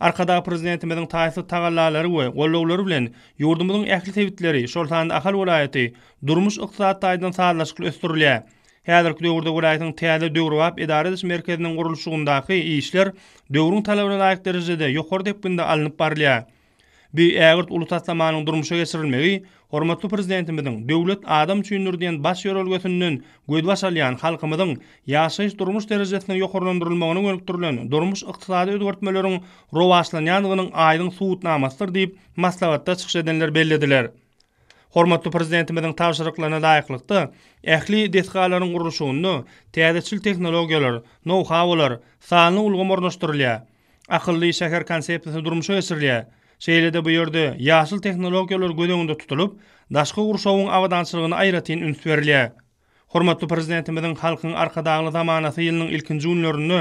Arkada prezidentimizin taýsy tagallalary we gollawlary bilen ýurdumyzyň ähli tebitleri şoltanyň taýda ahal welaýaty durmuş ykdysat taýdan saýlaşykly östürilýär. Häzirki döwürde welaýatyň täze döwürwap edara edish merkeziniň gurulşugyndaky işler döwürin talaplaryna laýyk derejede ýokary depinde alınıp barlýar. Bir ägirt ulu tasta durmuşa geçirilmegi, hormatly prezidentimiziň döwlet adam çüýnürdiň baş ýörelgesinden gödwaş alýan halkymyzyň ýaşaýyş durmuş derejesini ýokarlandyrmagyny görüp durýan durmuş ykdysady ýetgertmeleriň rowaşlanýandygynyň aýdyň suwutnamasydyr diýip maslahatda çykyş edenler bellediler. Hormatly prezidentimiziň taýşyryklaryna laýyklykda ähli detgalaryň gurulşygyny, täzeçil tehnologiýalar, know-howlar, sanly ulgamorlaşdyrylýar. Akhirli şeher konseptini durmuşa esirliya. Şeýlede bu ýerde ýaşyl tehnologiýalar gödeňinde tutulup, daşky gurşawyň awadançylygyny aýratyn üns berilýär. Hormatly prezidentimiziň halkyň arka daglı zamanaty ýylynyň ilkinji günlerini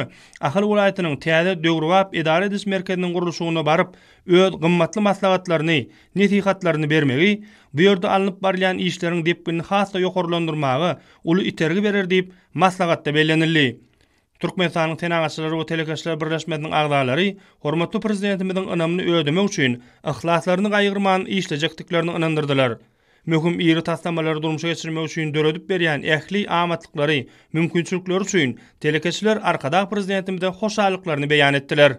Ahal welaýatynyň täze döwrüwap edare edish merkeziniň gurulşygyna baryp, öň gymmatly maslahatlaryny, netihatlaryny bermegi, bu ýerde alınıp barýan işleriň depgini hasa ýokarlandyrmagy uly itergi berer diýip maslahatda Türkmen sanyny tenagatçylary we telekaşlar birleşmesiniň agdalary hormatly prezidentimiziň önemini öwredmek üçin ahlaklaryny gaýgyrman işlejekdiklerini inandyrdylar. Möhüm ýeri taslamalary durmuşa geçirmek üçin döredip berýän ähli amatlyklary, mümkinçilikleri üçin telekaşlar arkada prezidentimize hoşallyklaryny beýan etdiler.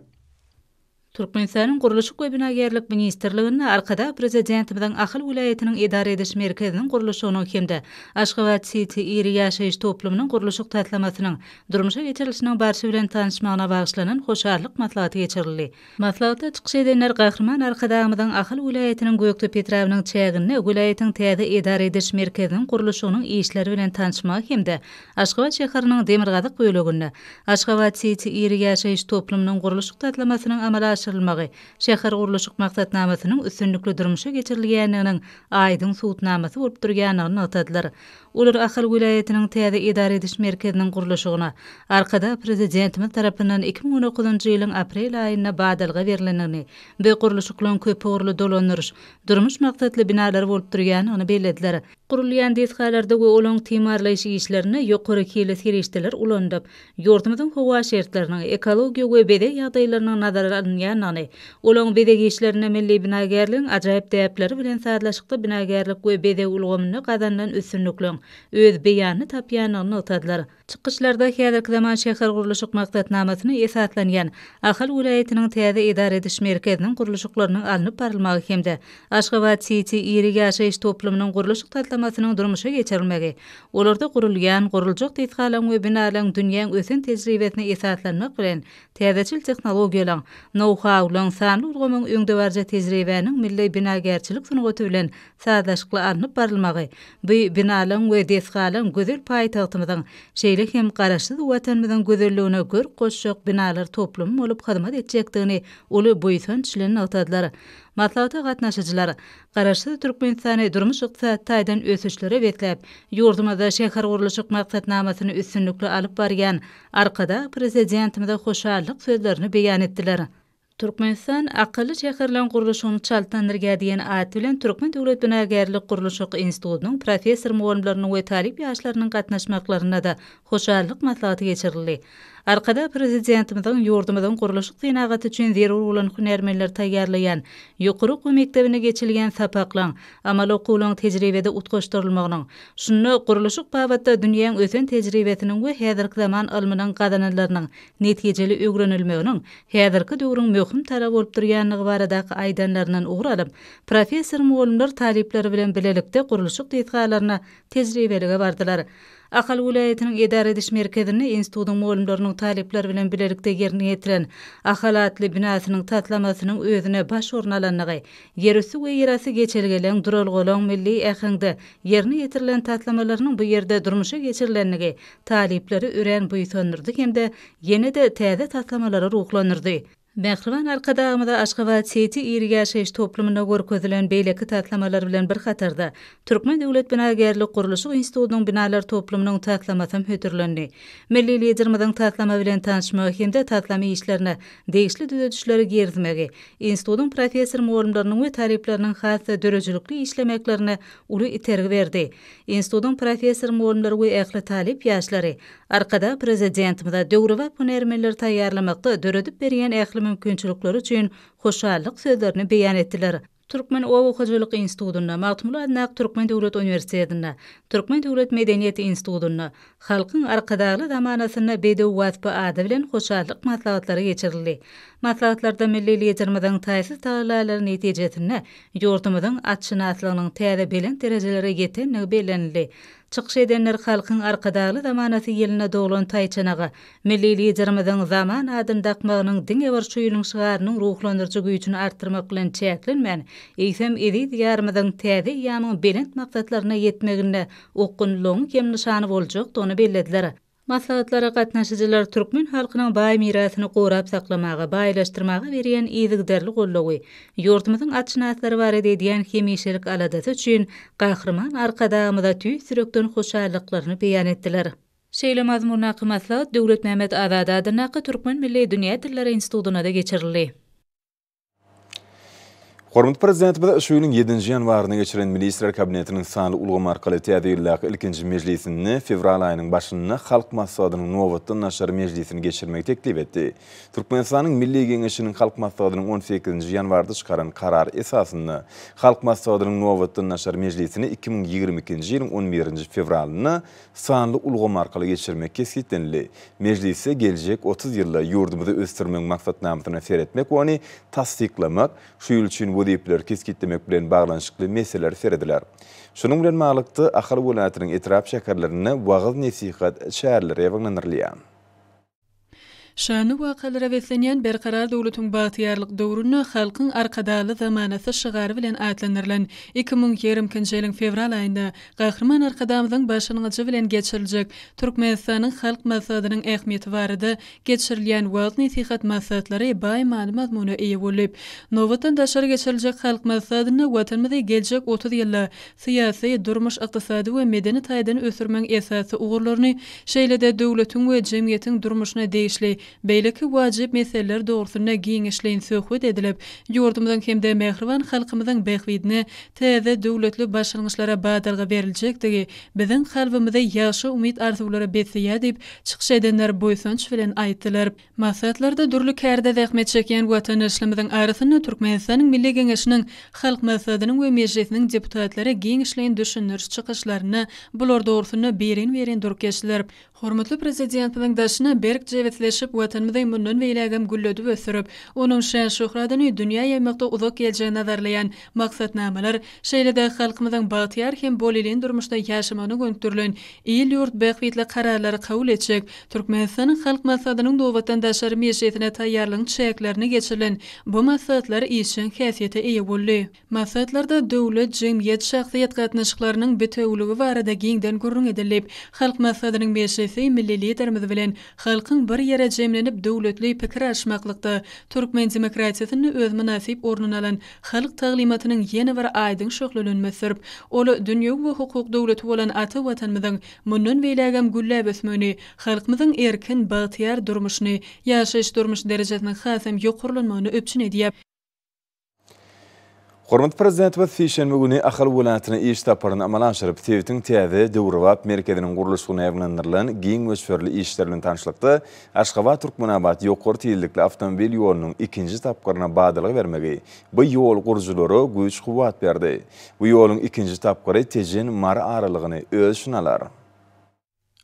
Türkmenistan'ın guruluşy köbüne gerlik ministrliginde arkada prezidentimiň Ahyl vilayatynyň idara ediş merkeziniň guruluşyny hemde Aşgabat City iri ýaşaýyş toplumynyň guruluşyk täzelemesiniň durmuşa geçirilişiniň barşy bilen tanışmagyna bagyşlanan hoşarlyk matlaty geçirildi. Matlaty çykşy edenler gahrman arkadamyň Ahyl vilayatynyň Göýekde Petrawynyň çägini vilayatyň täze idara ediş merkeziniň guruluşynyň işleri bilen tanışmagy hemde Aşgabat şäheriniň demirgazyk bölegini Aşgabat City iri ýaşaýyş toplumynyň guruluşyk täzelemesiniň amala çalmagy şeher gurluşyk maksatnamasynyň usunlukly durmuşy geçirilýanynyň aýdyň süutnamasy öwürip durýan notatlar Ulur Akhil Gülayetinin Tiyadi İdari edish Merkezinin Gürlüşüğüne Arkada Prezidentimiz tarafından 2019 yılın April ayına Badalga verilenini ve Gürlüşüklüğün köp orlu dolu Durmuş maktetli binalar vultturiyan onu beledilere Gürlüyan dizkalarda ve olong timarlayış işlerine yokkuru kiyle siriştiler ulandab Yurtumuzun huva ekologi ve bede yadaylarına nadar alınyan anay Olong bede işlerine milli binagerliğin acayip deyapları bilin sadlaşıkta binagerlik ve bede ulgumunu kazanlan üstünlüklüğün öz beýanyny tapýan ony Çykyşlarda häzirki zaman şäher gurluşyk maksatnamasyny esaslanýan Ahal welaýatynyň täze idara ediş merkeziniň gurluşyklaryny alnyp barylmagy hemde Aşgabat City ýerigä ýaşaýyş toplumynyň gurluşyk taýdanlamasynyň durmuşa geçirilmegi, olarda gurulýan gurluşyk täzeçilen we binalaryň dünýäniň ösen tejribetini esaslanmak bilen täzeçil tehnologiýalaryň know-howlaryň sanly ulgamyň öňde barja tejribäniň milli binagärçilik synagatyny bilen sazlaşykly alnyp barylmagy, bu binalaryň we desgalan gözül paýtagtymyzyň şeýle hem garaşsyz watanymyzyň gözelligine gör goşşyk binalar toplum bolup hyzmat etjekdigini uly buýsan çilen atadlar. Matlawda gatnaşyjylar garaşsyz türkmen sany durmuş ykdysat taýdan ösüşlere betläp, ýurdumyzda şäher gurulyşyk maksatnamasyny üstünlükli alyp bargan arkada prezidentimize hoşallyk sözlerini beýan etdiler. Turkmenistan aqlly şehirlän gurulşyny çaltandyrga diýen aýdy bilen Türkmen döwlet binagärlik gurulşyk institutynyň professor mugallimlarynyň we talip ýaşlarynyň gatnaşmaklaryna da hoşallyk maslahaty geçirildi. Arkada prezidentimizin yordumudun kuruluşuk dinagat için zero ulan hünermenler tayyarlayan, yukuru mektebini geçilgen sapaklan, amal okulun tecrübede utkoşturulmağının, şunlu kuruluşuk pavadda dünyanın ötün tecrübetinin ve hedirik zaman almanın kadanalarının netgeceli ögrönülmeğinin, hedirik dörün mühüm tara olptur yanlı varadak aydanlarının uğralım, profesor mollumlar talipler bilen bilelik bilelik bilelik bilelik bilelik Akal ulayetinin edar Edish merkezini institutun muallimlarının Taliplar bilen bilerikte yerini yetiren akal atli binasının tatlamasının Ozini baş ornalanlığı, yerisi ve yerisi geçirgelen durulgolon milli yerini yetirilen tatlamalarının bu yerde durmuşa geçirilenlığı Taliplari üren Bu hem de yeni de Tatlamalari tatlamaları Mehrwan arkadaşımda aşkıva çeti iyirge şeş toplumuna gör közülen beyle tatlamalar bilen bir hatırda Türkmen devlet binagerlik quruluşu institutunun binalar toplumunun tatlamasam hötürlendi. Milli liderimizin tatlama bilen tanışma hemde tatlama işlerini deyişli düzüşleri gerdimegi. Institutun professor muallimlarının we tariflarının hasta dörejlikli işlemeklerini uly itergi verdi. Institutun professor muallimlar we ähli talip yaşları. Arkada prezident mida dövruva punermeller tayyarlamakta dörödüp beriyan ekhli mümkünçülüklar ucuyun khoşarlıq sözlerini beyan ettiler. Türkmen Owa Hujulyk Institutuna, Maqtmul Adnaq Türkmen Döwlet Universitetine, Türkmen Döwlet Medeniýet Institutuna, halkyň arkadaşly damanasyna bedew wazpa ady bilen hoşallyk maslahatlary geçirildi. Maslahatlarda milli lideriň taýsy taýlalaryny netijetine, ýurdumyň açynatlygynyň täze bilen derejelere ýetenligi bellenildi. çıqş edenler xalqın arqadalı zamanatı yeline doğulun tayçanağı, milli liderimizin zaman adın daqmağının din evar çoyunun şıgarının ruhlandırcı güyücünü arttırmak ilan çeyaklanmen, eysem edi diyarımızın tədi yamın belent maqsatlarına yetmeğine uqqun loğun kemnişanı bolcuk donu bellediler. Maslahatlara gatnaşyjylar türkmen halkynyň bay mirasyny gorap saklamagy, baýlaşdyrmagy berýän ýygdyrly gollugy, ýurtumyzyň açynatlary bar edi diýen hemişelik aladaty üçin gahrman arkada amada tüý sürekden hoşallyklaryny beýan etdiler. Şeýle mazmunly maslahat döwlet Mehmet Azad adyna Türkmen Milli Dünýä Dillere Institutuna da geçirildi. Hormat prezident bu şuýulyň 7-nji ýanwaryna geçiren Ministrler Kabinetiniň sanly ulgam arkaly täzeýilläk ilkinji mejlisini fevral aýynyň başyna halk maslahatynyň nowatdan näşir mejlisini geçirmek teklip etdi. Türkmenistanyň Milli Geňeşiniň halk maslahatynyň 18-nji ýanwarda çykaran karar esasyny halk maslahatynyň nowatdan näşir mejlisini 2022-nji ýylyň 11-nji fevralyna sanly ulgam arkaly geçirmek kesgitlenildi. Mejlisi geljek 30 ýylda ýurdumyzy ösdürmek maksatnamasyna seretmek we ony tasdiklamak şuýul üçin diýipler keskit demek bilen baglanyşykly meseleler seredilär. Şunun bilen maglykdy Ahal welaýatynyň etrap şäherlerini wagyz nesihat şäherleri ýagnanyrlyan. Şanı we qalara berqarar döwletiň batyarlyk döwrüni halkyň arkadaly zamanasy şygar bilen atlanyrlan. 2020-nji ýylyň fevral aýynda gahrman arkadamyň başlanyjy bilen geçiriljek Türkmenistanyň halk maslahatynyň ähmiýeti barada geçirilýän World Ni Sihat maslahatlary baý maglumat mönü eýe bolup, nowatan daşary geçiriljek halk maslahatyny watanymyzy geljek 30 ýylda syýasy, durmuş, ykdysady we medeni taýdan ösürmek esasy ugurlaryny şeýlede döwletiň we jemgyýetiň durmuşyna değişli Bäyleki wajyp meseleler döwrüsine giňişleýin söhbet edilip, ýurdumuzun hemde mehriman halkymyzyň begwidini TV döwletli başlyşdyryşlara badalga beriljekdi, biziň halkymyzda ýaşa umyt artawlara besi ýa diýip çykşy edenler boýunçy bilen aýdylyp. durlu dürli kärdede ähmet çekän watançylymyzyň aýratynlygyny Türkmenistanyň milli gengişiniň halk maslahatynyň we Mejlisiniň deputatlary giňişleýin düşünýär çykışlaryny bulor döwrüsine berin verin durkeşler. Hormatly Prezidentimiziň daşyny berk wetleşmek watanmyzyň mundan beýlegem gullady we sürüp, onuň şeýle şöhretini dünýä ýemekde uzak geljegine nazarlaýan maksatnamalar, şeýlede halkymyzyň batyar hem bolýan durmuşda ýaşamagyny göňdürlen, iýil ýurt bäkwitli kararlary kabul etjek, Türkmenistanyň halk maksadynyň dowa watandaşlary meşetine taýýarlygyny çäklerini geçirilen bu maksatlar işin häsiýete eýe bolýar. Maksatlarda döwlet jemgyýet şahsyýet gatnaşyklarynyň bitewligi barada giňden gurrun edilip, halk maksadynyň meşesi milli bilen halkyň bir ýere şemlenip döwletli pikir aşmaklykda türkmen demokratiýasyny öz münasip ornuna alan halk taglimatynyň ýene bir aýdyň şöhlelenmesi Olu dünýä we hukuk döwleti bolan ata watanymyň munun beýlegem gullap ösmeni, halkymyň erkin bagtyar durmuşyny, ýaşaýyş durmuş derejesini hasam ýokurlanmagyny öpçün diýip Hormat prezident we fişen bugüni Axal welatyny iş taparyny amalan şerip Tewitin Tewe Dewrawap merkezinin gurulmasyny ýagnanyrlan giň möçferli işlerini tanışlykda Aşgabat Türkmenabat ýokary tiýlikli awtomobil ýolunyň ikinji tapgyryna badalyk bermegi. Bu ýol gurjulary güýç howat berdi. Bu ýolun ikinji tapgyry Tejen Mar aralygyny öz şunalar.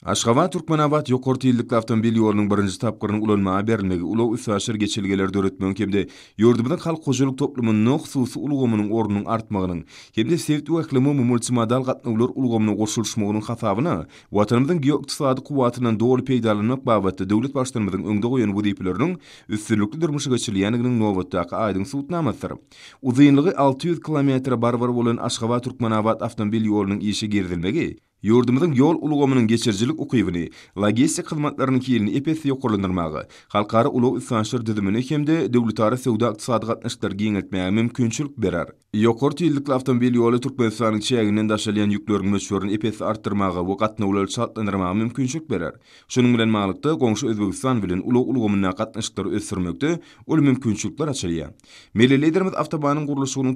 Aşgaba Türkmenabat yokorty ýyllyk awtomobil ýolunyň birinji tapgyrynyň ulanma berilmegi uly ýaşar geçilgeler döretmegi hemde ýurdumyň halk gozuluk toplumynyň nohsusy ulgamynyň ornunyň artmagynyň hemde sertu ählimi mumultimodal gatnawlar ulgamynyň gorşulşmagynyň hasabyna watanymyň geoiqtisady kuwatynyň dogry peýdalanmak babatda döwlet başlanmadan öňde goýan bu diýipleriniň üstünlükli durmuşa geçilýänliginiň nowatdaky aýdyň suwtnamasyr. Uzynlygy 600 kilometr barbar bolan Aşgaba Türkmenabat awtomobil ýolunyň ýeşe gerdilmegi Yurdumuzun yol ulugamının geçircilik ukuyvini, logistik hizmetlerinin kiyilini epesi yokurlandırmağı, halkarı ulu ıslanşır düzümünü hem de devletari sevda iqtisadi gatnaşlar giyin etmeye mümkünçülük berar. Yokor tiyildikli avtomobil yoli Türkmenistanyň çiyaginden daşalyan yüklörün meşhörün epesi arttırmağı ve katna ulal çatlandırmağı mümkünçük berer. Şunun bilen mağlıkta goňşy Özbekistan bilen ulu ulu gomunna katna ul mümkinçilikler ulu Milli liderimiz Meli leidermiz avtabanın gurluşuğunun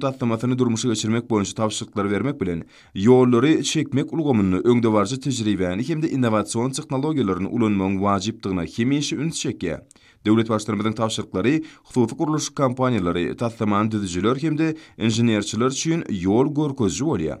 geçirmek boýunça tavşıklar vermek bilen, ýollary çekmek ulgamyny öňde öngde tejribäni hem de inovasyon, hem de inovasyon, hem Devlet başlarımızın tavşırıkları, xtutu kuruluş kompaniýalary, tatlaman dödücülör hem de enjinerçilör çün yol gör közcü olia.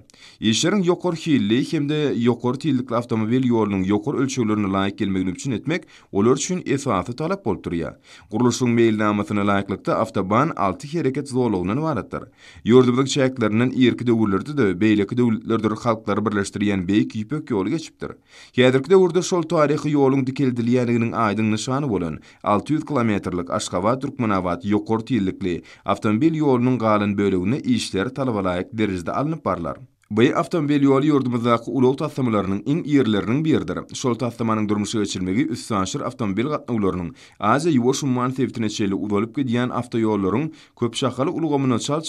yokor hilli hemde ýokary yokor tildikli avtomobil yolunun yokor ölçülörünü laýyk gelmegin üçin etmek, olor çün etfatı talap bolturia. Kuruluşun meyil namatını layıklıkta avtaban altı hareket zorluğunu varatlar. Yordubudak çayaklarının irki döwürlerde de beýleki dövürlördü halklary birleşdirýän dövü, ýüpek dövü, geçipdir. dövü, döwürde şol taryhy dövü, beylikü aýdyň bolan 6 400 kilometrlik Aşgabat-Türkmenabat ýöqürt ýyllikli awtobil ýolunyň gaýryn bölegine işler talapalaýyk derejede alınıp barlar. Bey avtomobil yolu yurdumuzdaki ulu tasamalarının in yerlerinin biridir. Şol tasamanın durmuşa geçirmegi üst sanşır avtomobil gatnaularının aza yuvaş umman sevtine çeyli uzalip gidiyen avto yolların köp şahaly ulu gomuna çal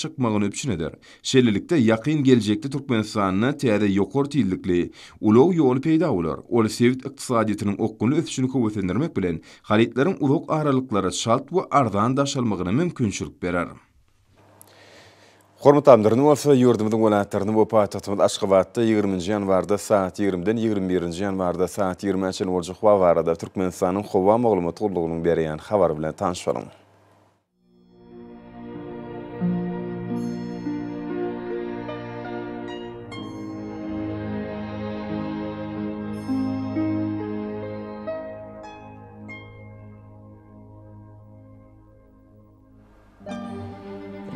öpçün eder. Şellilikde yakin gelecekte Türkmenistanyň teyada yokor tildikli ulu ýol peyda olur. Ol sevt iktisadiyatının okkunlu öfçünü kuvvetlendirmek bilen halitlerin ulu aralıklara şalt bu ardan daşalmağına mümkinçilik berer. Hormatamdyrny bolsa ýurdumyň gönäterini bu paýtagymyň aşgabatda 20-nji ýanwarda saat 20-den 21-nji ýanwarda saat 20-nji ýanwarda Türkmenistanyň Howa maglumat gurulugynyň berýän habar bilen tanyşýarlar.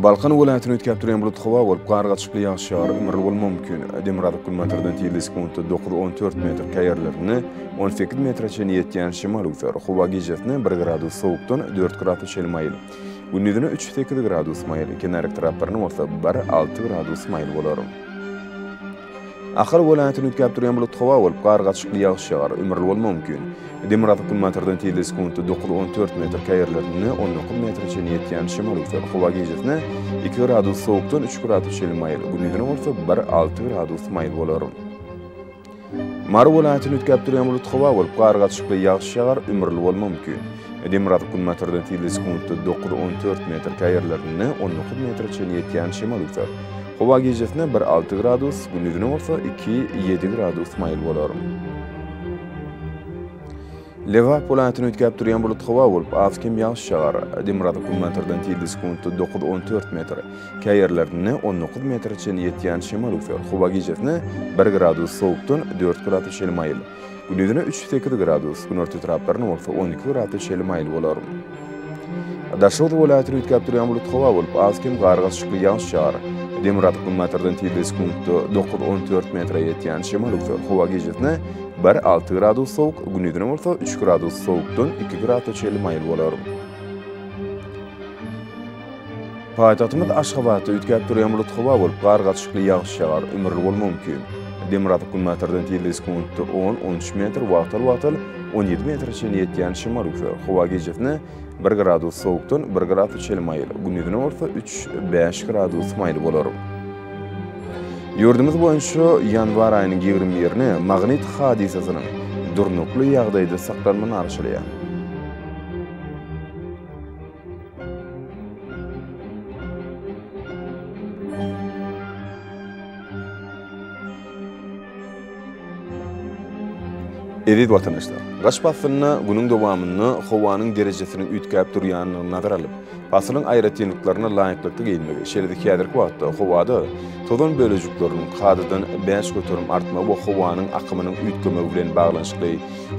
بالقن ولاتن يتكابترين بالدخوا والبقارغة تشقليا الشار امر والممكن ادم راض كل متر دنتي اللي سكون تدقر اون تورت متر كايرلرني اون فيك متر شنيتيان شمال وثر خوا جيجتني بر غرادو سوقتون دورت كراتو شلمايل Gündüzüne 3-8 gradus mayil, kenar taraflarına olsa 1-6 gradus mayil bolarım. Akhir wolanatyny ütkäp durýan bu tuhawa bolup garga çykly ýagşy ýagary ömürli bolmagy mümkin. Demirat kulmatyrdan tiýle sekundy 9-14 metr käýerlerini 10 metr üçin ýetýän şemal ýol tuhawa gezetni 2 gradus sowukdan 3 gradus şelmaýy bolýar. Bu ýerden bolsa 1-6 gradus maýy bolar. Mar wolanatyny ütkäp durýan bu tuhawa bolup garga çykly ýagşy ýagary ömürli bolmagy mümkin. Demirat kulmatyrdan tiýle sekundy 9-14 metr käýerlerini 10 metr üçin ýetýän şemal ýol Qovagijevni 1.6 gradus, Gulyugnov esa 2.7 gradus mayl bo'lar. Leva po'latini o'tkazib turgan bulut havo bo'lib, Avskim yaxshi shahar demirada qummatirdan tiyildi sekundi 9-14 metr, Kayerlarni 19 metrcha yetgan shimol ufer, Qovagijevni 1 gradus sovuqdan 4 gradus shel mayl, Gulyugnov 3.8 gradus, Gunortu traplarni bo'lsa 12 gradus shel mayl bo'lar. Dashod viloyatini o'tkazib turgan bulut havo bo'lib, Avskim g'arg'iz shiqli yaxshi shahar Demurat kumatrdan tibes kumtu 9-14 metra yetiyan shimaluk tör huwa gejitne 1-6 gradu soğuk, gündüdün orta 3 gradu soğuk 2 gradu çeli mayil bolar. Paetatumad ashqabatı ütkab tör yamulut huwa bol qar qatishikli yaqish shagar ümrl bol mumkün. Demurat kumatrdan tibes kumtu 10-13 metra vaqtal vaqtal 17 metr çen yetýän şymaruf. Hawa gejetni 1 gradus sowukdan 1 gradus çelmeýil. Gündigini orta 3-5 gradus maýly bolar. Yurdymyz boýunça ýanwar aýynyň 21-ni magnit hadisasynyň durnuklu ýagdaýda saklanmagyny arşylaýar. Edid vatandaşlar, Gaş basınına günün devamını Hovanın derecesini ütkəyip duruyanını nazar alıp, basının ayrıtiyinliklerine layıklıkta giyinmek. Şeridi kiyadirki vaatda Hovada tozun bölücüklerinin kadıdan 5 götürüm artma bu Hovanın akımının ütkü mövlen bağlanışlı.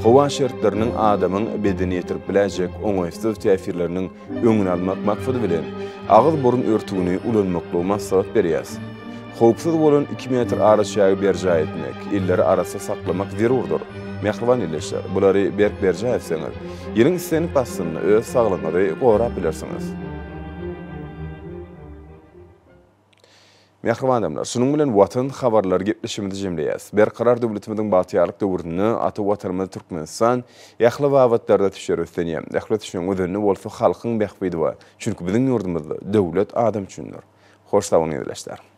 Hova şeritlerinin adamın bedeni yetirip biləcək onayfsız təfirlerinin öngün almak maksadı bilen. Ağız borun örtüğünü ulanmaqlığıma sağlık beriyaz. Hovpsız bolun 2 metr arı şeyi berca etmek, illeri arası saklamak zirurdur. mehriban ilesi. Bulary berk berje etseniz, ýerin isleniň bassyn, öz saglygyňyzy qora bilersiňiz. Mehriban adamlar, şunun bilen watan habarlary gepleşimini jemleýäs. Ber karar döwletimiň batyarlyk döwrünü atyp watarmy Türkmenistan ýaqly wagtlarda täşir ösdeni. Ýaqly täşir ösdeni bolsa halkyň bekbidi we çünki biziň ýurdumyzda döwlet adam üçindir. Hoş taýdan